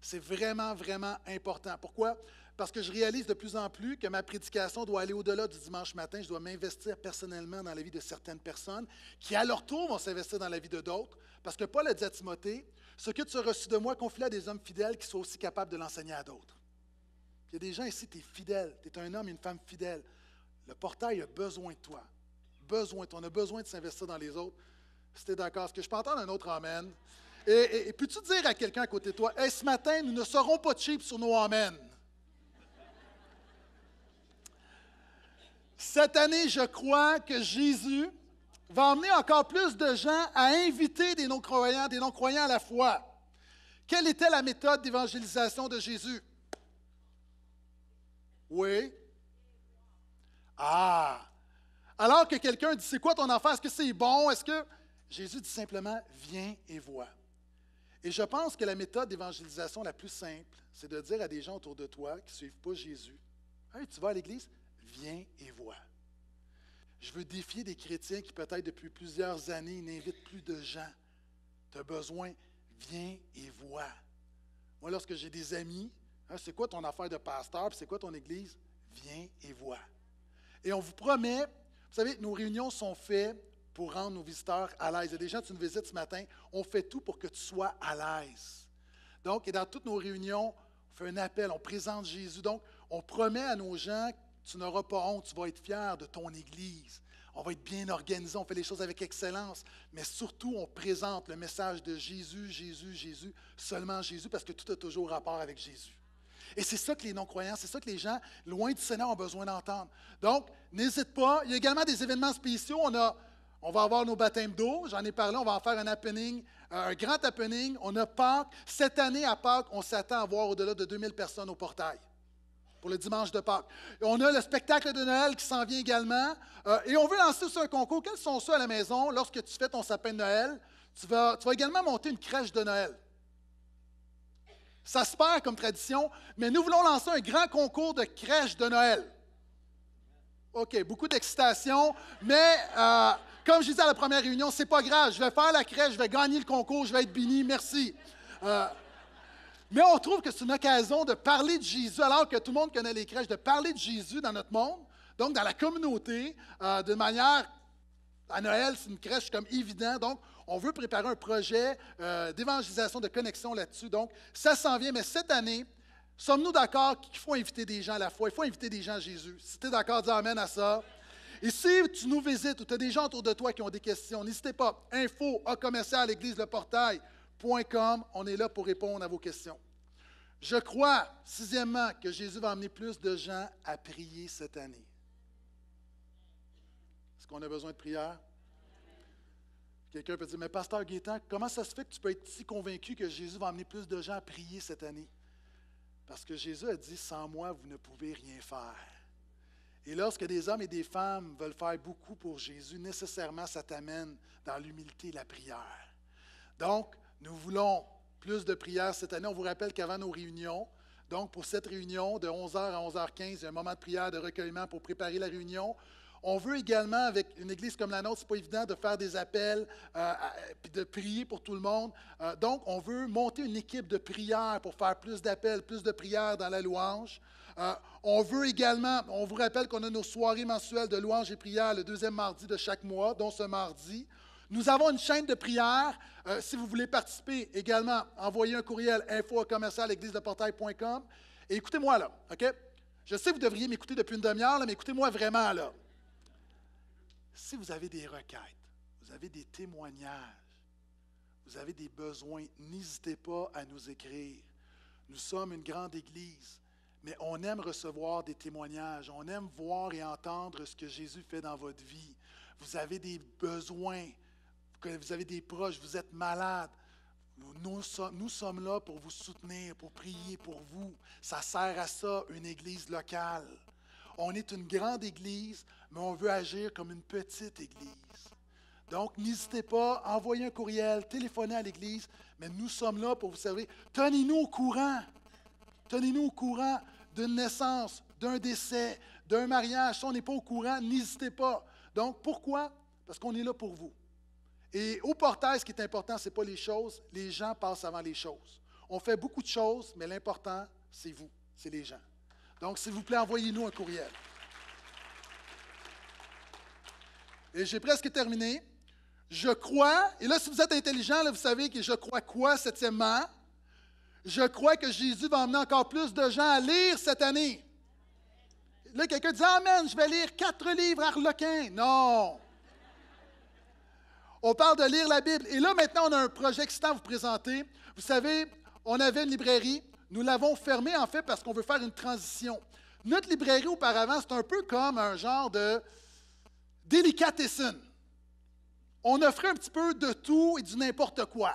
C'est vraiment, vraiment important. Pourquoi? Parce que je réalise de plus en plus que ma prédication doit aller au-delà du dimanche matin. Je dois m'investir personnellement dans la vie de certaines personnes qui, à leur tour, vont s'investir dans la vie de d'autres. Parce que Paul a dit à Timothée, ce que tu as reçu de moi, confie à des hommes fidèles qui sont aussi capables de l'enseigner à d'autres. Il y a des gens ici, tu es fidèle, tu es un homme, et une femme fidèle. Le portail a besoin de toi, besoin de toi. On a besoin de s'investir dans les autres c'était d'accord, est-ce que je peux entendre un autre Amen? Et, puis tu dire à quelqu'un à côté de toi, hey, ce matin, nous ne serons pas cheap sur nos Amen? Cette année, je crois que Jésus va emmener encore plus de gens à inviter des non-croyants, des non-croyants à la foi. Quelle était la méthode d'évangélisation de Jésus? Oui. Ah! Alors que quelqu'un dit, c'est quoi ton enfant? Est-ce que c'est bon? Est-ce que... Jésus dit simplement, viens et vois. Et je pense que la méthode d'évangélisation la plus simple, c'est de dire à des gens autour de toi qui ne suivent pas Jésus, tu vas à l'église? Viens et vois. Je veux défier des chrétiens qui, peut-être depuis plusieurs années, n'invitent plus de gens. Tu as besoin, viens et vois. Moi, lorsque j'ai des amis, hein, c'est quoi ton affaire de pasteur, c'est quoi ton église? Viens et vois. Et on vous promet, vous savez, nos réunions sont faites pour rendre nos visiteurs à l'aise. Il y a des gens, tu nous visites ce matin, on fait tout pour que tu sois à l'aise. Donc, et dans toutes nos réunions, on fait un appel, on présente Jésus. Donc, on promet à nos gens, tu n'auras pas honte, tu vas être fier de ton Église. On va être bien organisé, on fait les choses avec excellence, mais surtout, on présente le message de Jésus, Jésus, Jésus, seulement Jésus, parce que tout a toujours rapport avec Jésus. Et c'est ça que les non-croyants, c'est ça que les gens loin du Seigneur ont besoin d'entendre. Donc, n'hésite pas. Il y a également des événements spéciaux. On a on va avoir nos baptêmes d'eau, j'en ai parlé, on va en faire un happening, euh, un grand happening. On a Pâques. Cette année à Pâques, on s'attend à voir au-delà de 2000 personnes au portail pour le dimanche de Pâques. on a le spectacle de Noël qui s'en vient également. Euh, et on veut lancer sur un concours. Quels sont ceux à la maison lorsque tu fais ton sapin de Noël? Tu vas, également monter une crèche de Noël. Ça se perd comme tradition, mais nous voulons lancer un grand concours de crèche de Noël. OK, beaucoup d'excitation, mais euh, comme je disais à la première réunion, c'est pas grave, je vais faire la crèche, je vais gagner le concours, je vais être béni, merci. Euh, mais on trouve que c'est une occasion de parler de Jésus, alors que tout le monde connaît les crèches, de parler de Jésus dans notre monde, donc dans la communauté, euh, de manière. À Noël, c'est une crèche comme évident. Donc, on veut préparer un projet euh, d'évangélisation, de connexion là-dessus. Donc, ça s'en vient. Mais cette année, sommes-nous d'accord qu'il faut inviter des gens à la foi? Il faut inviter des gens à Jésus. Si tu es d'accord, dis Amen à ça. Et si tu nous visites ou tu as des gens autour de toi qui ont des questions, n'hésitez pas. Info à commercial église le portail.com. On est là pour répondre à vos questions. Je crois, sixièmement, que Jésus va amener plus de gens à prier cette année. Est-ce qu'on a besoin de prière? Quelqu'un peut dire, mais pasteur Guétan, comment ça se fait que tu peux être si convaincu que Jésus va amener plus de gens à prier cette année? Parce que Jésus a dit, sans moi, vous ne pouvez rien faire. Et lorsque des hommes et des femmes veulent faire beaucoup pour Jésus, nécessairement, ça t'amène dans l'humilité la prière. Donc, nous voulons plus de prières cette année. On vous rappelle qu'avant nos réunions, donc pour cette réunion de 11h à 11h15, il y a un moment de prière, de recueillement pour préparer la réunion. On veut également, avec une église comme la nôtre, c'est pas évident de faire des appels, euh, de prier pour tout le monde. Euh, donc, on veut monter une équipe de prières pour faire plus d'appels, plus de prières dans la louange. Euh, on veut également, on vous rappelle qu'on a nos soirées mensuelles de louange et prière le deuxième mardi de chaque mois, dont ce mardi. Nous avons une chaîne de prières. si vous voulez participer également, envoyez un courriel info commercial Et écoutez-moi là, OK? Je sais que vous devriez m'écouter depuis une demi-heure, mais écoutez-moi vraiment là. Si vous avez des requêtes, vous avez des témoignages, vous avez des besoins, n'hésitez pas à nous écrire. Nous sommes une grande Église, mais on aime recevoir des témoignages, on aime voir et entendre ce que Jésus fait dans votre vie. Vous avez des besoins, vous avez des proches, vous êtes malade. Nous, nous sommes là pour vous soutenir, pour prier pour vous. Ça sert à ça, une Église locale. On est une grande Église, mais on veut agir comme une petite Église. Donc, n'hésitez pas, envoyez un courriel, téléphonez à l'Église, mais nous sommes là pour vous servir. Tenez-nous au courant. Tenez-nous au courant d'une naissance, d'un décès, d'un mariage. Si on n'est pas au courant, n'hésitez pas. Donc, pourquoi? Parce qu'on est là pour vous. Et au portail, ce qui est important, ce n'est pas les choses, les gens passent avant les choses. On fait beaucoup de choses, mais l'important, c'est vous, c'est les gens. Donc, s'il vous plaît, envoyez-nous un courriel. et j'ai presque terminé. Je crois, et là, si vous êtes intelligent, vous savez que je crois quoi, septièmement? Je crois que Jésus va emmener encore plus de gens à lire cette année. Là, quelqu'un dit Amen, ah, je vais lire quatre livres arlequins. Non! On parle de lire la Bible. Et là, maintenant, on a un projet excitant à vous présenter. Vous savez, on avait une librairie. Nous l'avons fermée, en fait, parce qu'on veut faire une transition. Notre librairie, auparavant, c'est un peu comme un genre de délicatessen. On offrait un petit peu de tout et du n'importe quoi.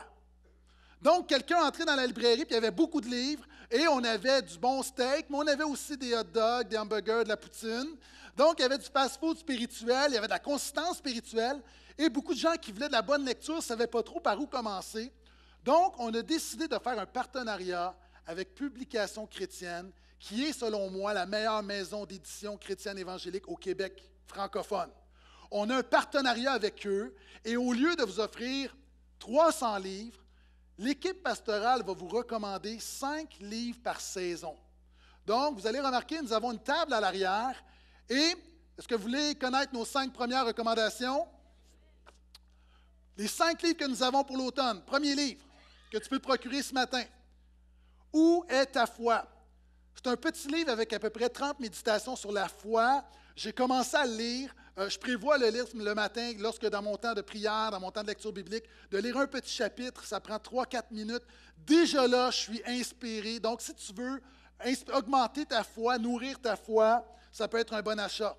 Donc, quelqu'un entrait dans la librairie, puis il y avait beaucoup de livres, et on avait du bon steak, mais on avait aussi des hot dogs, des hamburgers, de la poutine. Donc, il y avait du fast-food spirituel, il y avait de la consistance spirituelle, et beaucoup de gens qui voulaient de la bonne lecture ne savaient pas trop par où commencer. Donc, on a décidé de faire un partenariat avec Publication chrétienne, qui est, selon moi, la meilleure maison d'édition chrétienne évangélique au Québec francophone. On a un partenariat avec eux et au lieu de vous offrir 300 livres, l'équipe pastorale va vous recommander 5 livres par saison. Donc, vous allez remarquer, nous avons une table à l'arrière et est-ce que vous voulez connaître nos cinq premières recommandations? Les cinq livres que nous avons pour l'automne. Premier livre que tu peux te procurer ce matin. Où est ta foi? C'est un petit livre avec à peu près 30 méditations sur la foi. J'ai commencé à le lire. Euh, je prévois le lire le matin lorsque dans mon temps de prière, dans mon temps de lecture biblique, de lire un petit chapitre, ça prend 3-4 minutes. Déjà là, je suis inspiré. Donc, si tu veux augmenter ta foi, nourrir ta foi, ça peut être un bon achat.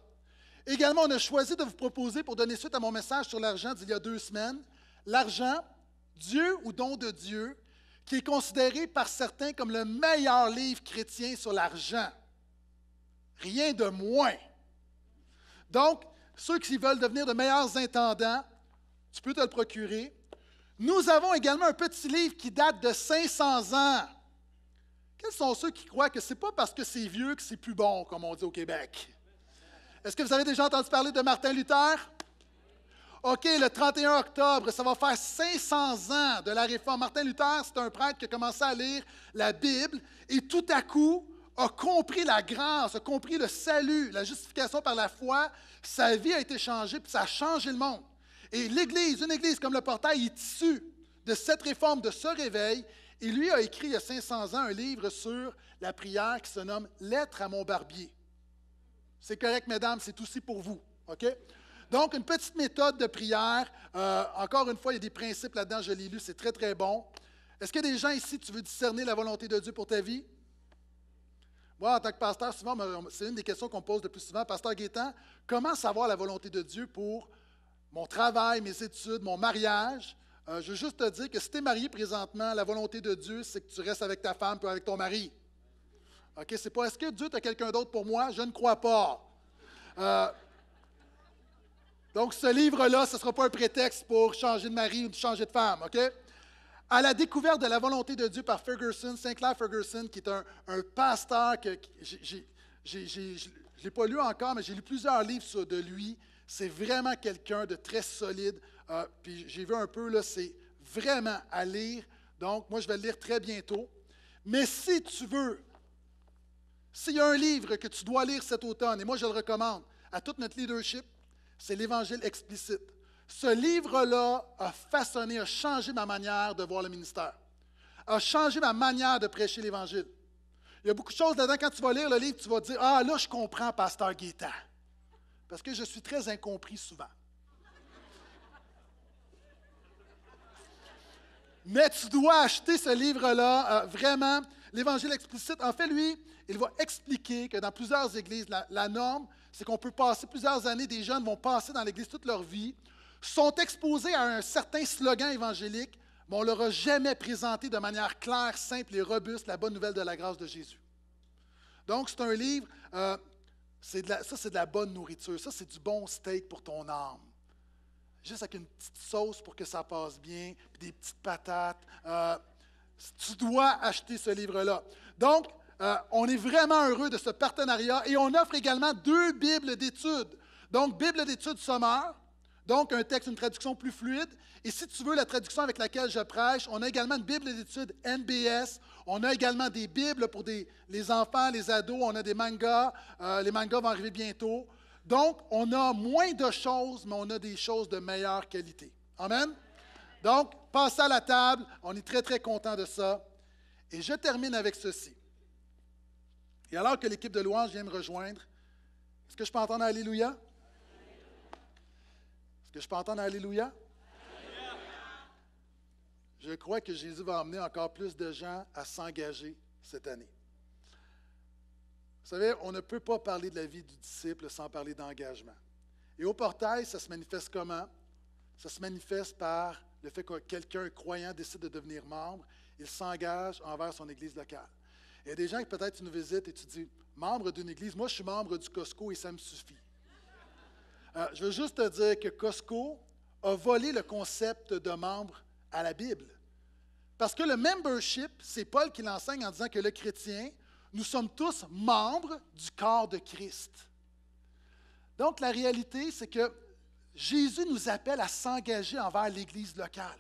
Également, on a choisi de vous proposer, pour donner suite à mon message sur l'argent d'il y a deux semaines, l'argent, Dieu ou don de Dieu, qui est considéré par certains comme le meilleur livre chrétien sur l'argent. Rien de moins. Donc, ceux qui veulent devenir de meilleurs intendants, tu peux te le procurer. Nous avons également un petit livre qui date de 500 ans. Quels sont ceux qui croient que c'est pas parce que c'est vieux que c'est plus bon, comme on dit au Québec? Est-ce que vous avez déjà entendu parler de Martin Luther? OK, le 31 octobre, ça va faire 500 ans de la réforme. Martin Luther, c'est un prêtre qui a commencé à lire la Bible et tout à coup, a compris la grâce, a compris le salut, la justification par la foi, sa vie a été changée, puis ça a changé le monde. Et l'Église, une Église comme le portail, est issue de cette réforme, de ce réveil. Et lui a écrit il y a 500 ans un livre sur la prière qui se nomme Lettre à mon barbier. C'est correct, mesdames, c'est aussi pour vous. OK? Donc, une petite méthode de prière. Euh, encore une fois, il y a des principes là-dedans, je l'ai lu, c'est très, très bon. Est-ce qu'il y a des gens ici, tu veux discerner la volonté de Dieu pour ta vie? Moi, en tant que pasteur, souvent, c'est une des questions qu'on pose le plus souvent. Pasteur Guétan, comment savoir la volonté de Dieu pour mon travail, mes études, mon mariage? Euh, je veux juste te dire que si tu es marié présentement, la volonté de Dieu, c'est que tu restes avec ta femme pas avec ton mari. OK? C'est pas est-ce que Dieu t'a quelqu'un d'autre pour moi? Je ne crois pas. Euh, donc, ce livre-là, ce ne sera pas un prétexte pour changer de mari ou changer de femme. OK? à la découverte de la volonté de Dieu par Ferguson, Sinclair Ferguson, qui est un, pasteur que je ne l'ai pas lu encore, mais j'ai lu plusieurs livres de lui. C'est vraiment quelqu'un de très solide. Euh, puis j'ai vu un peu, là, c'est vraiment à lire. Donc, moi, je vais le lire très bientôt. Mais si tu veux, s'il y a un livre que tu dois lire cet automne, et moi, je le recommande à toute notre leadership, c'est l'Évangile explicite. Ce livre-là a façonné, a changé ma manière de voir le ministère, a changé ma manière de prêcher l'Évangile. Il y a beaucoup de choses dedans. Quand tu vas lire le livre, tu vas dire Ah, là, je comprends, Pasteur Guétan. Parce que je suis très incompris souvent. Mais tu dois acheter ce livre-là, euh, vraiment. L'Évangile explicite, en fait, lui, il va expliquer que dans plusieurs églises, la norme, c'est qu'on peut passer plusieurs années, des jeunes vont passer dans l'église toute leur vie, sont exposés à un certain slogan évangélique, mais on ne leur a jamais présenté de manière claire, simple et robuste la bonne nouvelle de la grâce de Jésus. Donc, c'est un livre, euh, ça c'est de la bonne nourriture, ça c'est du bon steak pour ton âme. Juste avec une petite sauce pour que ça passe bien, puis des petites patates. Euh, tu dois acheter ce livre-là. Donc, euh, on est vraiment heureux de ce partenariat et on offre également deux Bibles d'études. Donc, Bible d'études sommaire, donc, un texte, une traduction plus fluide. Et si tu veux la traduction avec laquelle je prêche, on a également une Bible d'études NBS. On a également des Bibles pour les enfants, les ados. On a des mangas. Euh, les mangas vont arriver bientôt. Donc, on a moins de choses, mais on a des choses de meilleure qualité. Amen? Donc, passe à la table. On est très, très content de ça. Et je termine avec ceci. Et alors que l'équipe de louange vient me rejoindre, est-ce que je peux entendre Alléluia? Est-ce que je peux entendre Alléluia? Je crois que Jésus va amener encore plus de gens à s'engager cette année. Vous savez, on ne peut pas parler de la vie du disciple sans parler d'engagement. Et au portail, ça se manifeste comment? Ça se manifeste par le fait que quelqu'un croyant décide de devenir membre, il s'engage envers son église locale. Il y a des gens qui peut-être tu nous visites et tu dis, membre d'une église, moi je suis membre du Costco et ça me suffit. Euh, je veux juste te dire que Costco a volé le concept de membre à la Bible. Parce que le membership, c'est Paul qui l'enseigne en disant que le chrétien, nous sommes tous membres du corps de Christ. Donc la réalité, c'est que Jésus nous appelle à s'engager envers l'Église locale.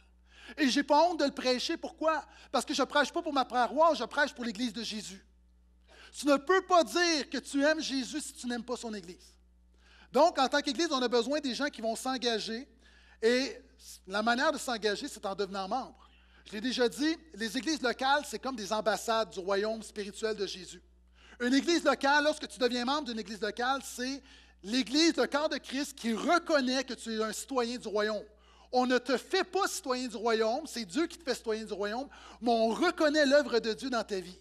Et je n'ai pas honte de le prêcher. Pourquoi? Parce que je ne prêche pas pour ma paroisse, je prêche pour l'Église de Jésus. Tu ne peux pas dire que tu aimes Jésus si tu n'aimes pas son Église. Donc, en tant qu'Église, on a besoin des gens qui vont s'engager. Et la manière de s'engager, c'est en devenant membre. Je l'ai déjà dit, les églises locales, c'est comme des ambassades du royaume spirituel de Jésus. Une église locale, lorsque tu deviens membre d'une église locale, c'est l'église, de corps de Christ qui reconnaît que tu es un citoyen du royaume. On ne te fait pas citoyen du royaume, c'est Dieu qui te fait citoyen du royaume, mais on reconnaît l'œuvre de Dieu dans ta vie.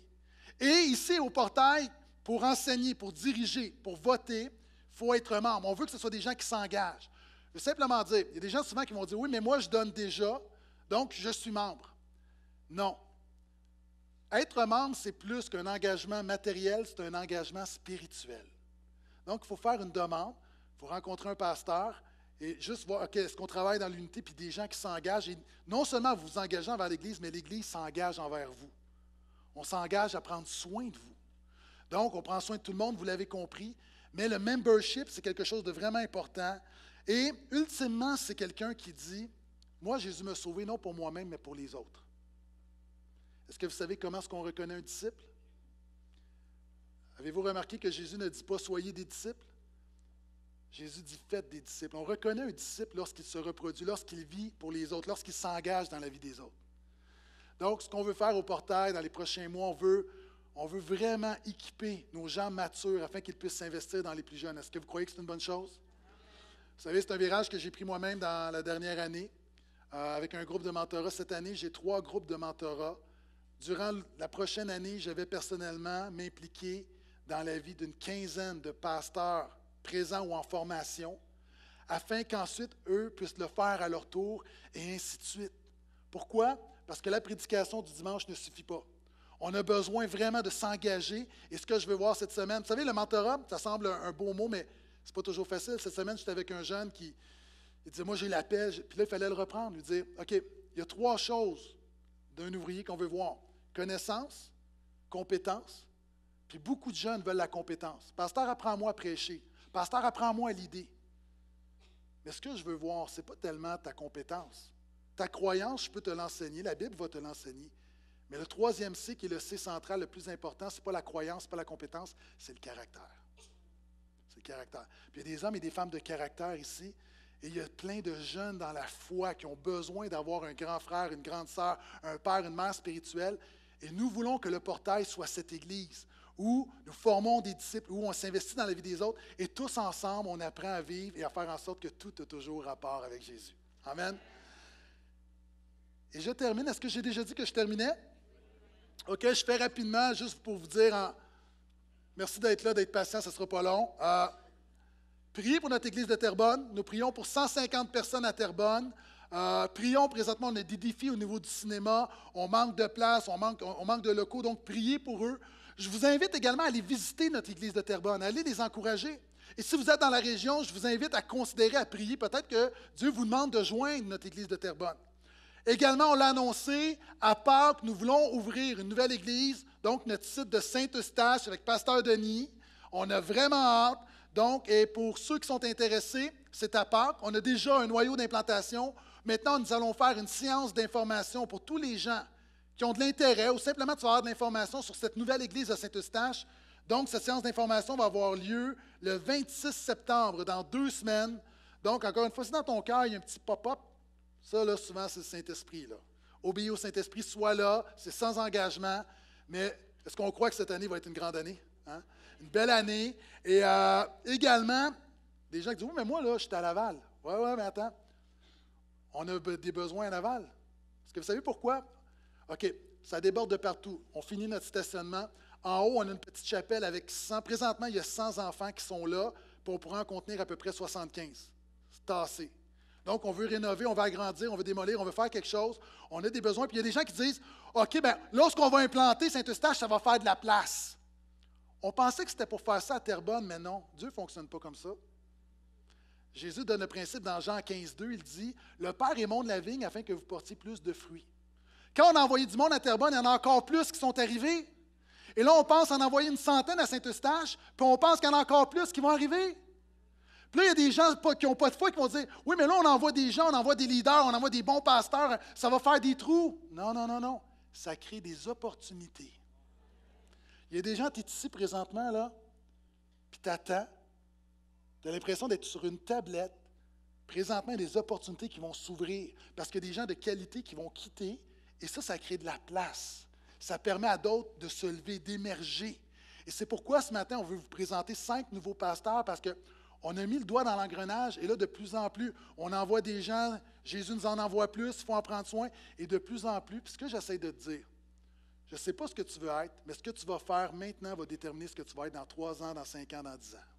Et ici, au portail, pour enseigner, pour diriger, pour voter, faut être membre. On veut que ce soit des gens qui s'engagent. Je veux simplement dire, il y a des gens souvent qui vont dire, oui, mais moi, je donne déjà, donc je suis membre. Non. Être membre, c'est plus qu'un engagement matériel, c'est un engagement spirituel. Donc, il faut faire une demande, il faut rencontrer un pasteur et juste voir, OK, est-ce qu'on travaille dans l'unité, puis des gens qui s'engagent. Et non seulement vous vous engagez envers l'Église, mais l'Église s'engage envers vous. On s'engage à prendre soin de vous. Donc, on prend soin de tout le monde, vous l'avez compris. Mais le membership, c'est quelque chose de vraiment important. Et ultimement, c'est quelqu'un qui dit, moi, Jésus m'a sauvé non pour moi-même, mais pour les autres. Est-ce que vous savez comment est-ce qu'on reconnaît un disciple? Avez-vous remarqué que Jésus ne dit pas soyez des disciples? Jésus dit faites des disciples. On reconnaît un disciple lorsqu'il se reproduit, lorsqu'il vit pour les autres, lorsqu'il s'engage dans la vie des autres. Donc, ce qu'on veut faire au portail dans les prochains mois, on veut on veut vraiment équiper nos gens matures afin qu'ils puissent s'investir dans les plus jeunes. Est-ce que vous croyez que c'est une bonne chose? Vous savez, c'est un virage que j'ai pris moi-même dans la dernière année euh, avec un groupe de mentorat. Cette année, j'ai trois groupes de mentorat. Durant la prochaine année, je vais personnellement m'impliquer dans la vie d'une quinzaine de pasteurs présents ou en formation afin qu'ensuite, eux puissent le faire à leur tour et ainsi de suite. Pourquoi? Parce que la prédication du dimanche ne suffit pas. On a besoin vraiment de s'engager. Et ce que je veux voir cette semaine, vous savez, le mentorat, ça semble un beau mot, mais c'est pas toujours facile. Cette semaine, j'étais avec un jeune qui il disait, moi j'ai paix. » Puis là, il fallait le reprendre, lui dire, OK, il y a trois choses d'un ouvrier qu'on veut voir. Connaissance, compétence, puis beaucoup de jeunes veulent la compétence. Pasteur, apprends-moi à prêcher. Pasteur, apprends-moi à l'idée. Mais ce que je veux voir, ce n'est pas tellement ta compétence. Ta croyance, je peux te l'enseigner, la Bible va te l'enseigner. Mais le troisième C, qui est le C central le plus important, ce n'est pas la croyance, ce n'est pas la compétence, c'est le caractère. C'est le caractère. Puis il y a des hommes et des femmes de caractère ici, et il y a plein de jeunes dans la foi qui ont besoin d'avoir un grand frère, une grande sœur, un père, une mère spirituelle. Et nous voulons que le portail soit cette Église où nous formons des disciples, où on s'investit dans la vie des autres, et tous ensemble, on apprend à vivre et à faire en sorte que tout a toujours rapport avec Jésus. Amen. Et je termine. Est-ce que j'ai déjà dit que je terminais? OK, je fais rapidement, juste pour vous dire, merci d'être là, d'être patient, ce ne sera pas long. Euh, priez pour notre Église de Terrebonne. Nous prions pour 150 personnes à Terrebonne. Euh, prions présentement, on a des défis au niveau du cinéma, on manque de place, on manque, on manque de locaux, donc priez pour eux. Je vous invite également à aller visiter notre Église de Terrebonne, allez les encourager. Et si vous êtes dans la région, je vous invite à considérer, à prier. Peut-être que Dieu vous demande de joindre notre Église de Terrebonne. Également, on l'a annoncé, à Pâques, nous voulons ouvrir une nouvelle église, donc notre site de Saint-Eustache avec Pasteur Denis. On a vraiment hâte. Donc, et pour ceux qui sont intéressés, c'est à Pâques. On a déjà un noyau d'implantation. Maintenant, nous allons faire une séance d'information pour tous les gens qui ont de l'intérêt ou simplement tu vas avoir de l'information sur cette nouvelle église de Saint-Eustache. Donc, cette séance d'information va avoir lieu le 26 septembre, dans deux semaines. Donc, encore une fois, si dans ton cœur, il y a un petit pop-up, ça, là, souvent, c'est le Saint-Esprit. Là. au Saint-Esprit, soit là, c'est sans engagement, mais est-ce qu'on croit que cette année va être une grande année? Hein? Une belle année. Et euh, également, des gens qui disent Oui, mais moi, là, je suis à Laval. Oui, oui, mais attends. On a des besoins à Laval. Est-ce que vous savez pourquoi? OK, ça déborde de partout. On finit notre stationnement. En haut, on a une petite chapelle avec 100. Présentement, il y a 100 enfants qui sont là, pour pouvoir en contenir à peu près 75. C'est assez. Donc, on veut rénover, on veut agrandir, on veut démolir, on veut faire quelque chose. On a des besoins. Puis il y a des gens qui disent OK, bien, lorsqu'on va implanter Saint-Eustache, ça va faire de la place. On pensait que c'était pour faire ça à Terrebonne, mais non, Dieu ne fonctionne pas comme ça. Jésus donne le principe dans Jean 15, 2, il dit Le Père est monde la vigne afin que vous portiez plus de fruits. Quand on a envoyé du monde à Terrebonne, il y en a encore plus qui sont arrivés. Et là, on pense en envoyer une centaine à Saint-Eustache, puis on pense qu'il y en a encore plus qui vont arriver. Puis là, il y a des gens qui n'ont pas de foi qui vont dire Oui, mais là, on envoie des gens, on envoie des leaders, on envoie des bons pasteurs, ça va faire des trous. Non, non, non, non. Ça crée des opportunités. Il y a des gens, qui sont ici présentement, là, puis t'attends. Tu as l'impression d'être sur une tablette. Présentement, il y a des opportunités qui vont s'ouvrir parce qu'il y a des gens de qualité qui vont quitter. Et ça, ça crée de la place. Ça permet à d'autres de se lever, d'émerger. Et c'est pourquoi ce matin, on veut vous présenter cinq nouveaux pasteurs parce que on a mis le doigt dans l'engrenage et là, de plus en plus, on envoie des gens, Jésus nous en envoie plus, il faut en prendre soin, et de plus en plus, puis ce que j'essaie de te dire, je ne sais pas ce que tu veux être, mais ce que tu vas faire maintenant va déterminer ce que tu vas être dans trois ans, dans cinq ans, dans dix ans.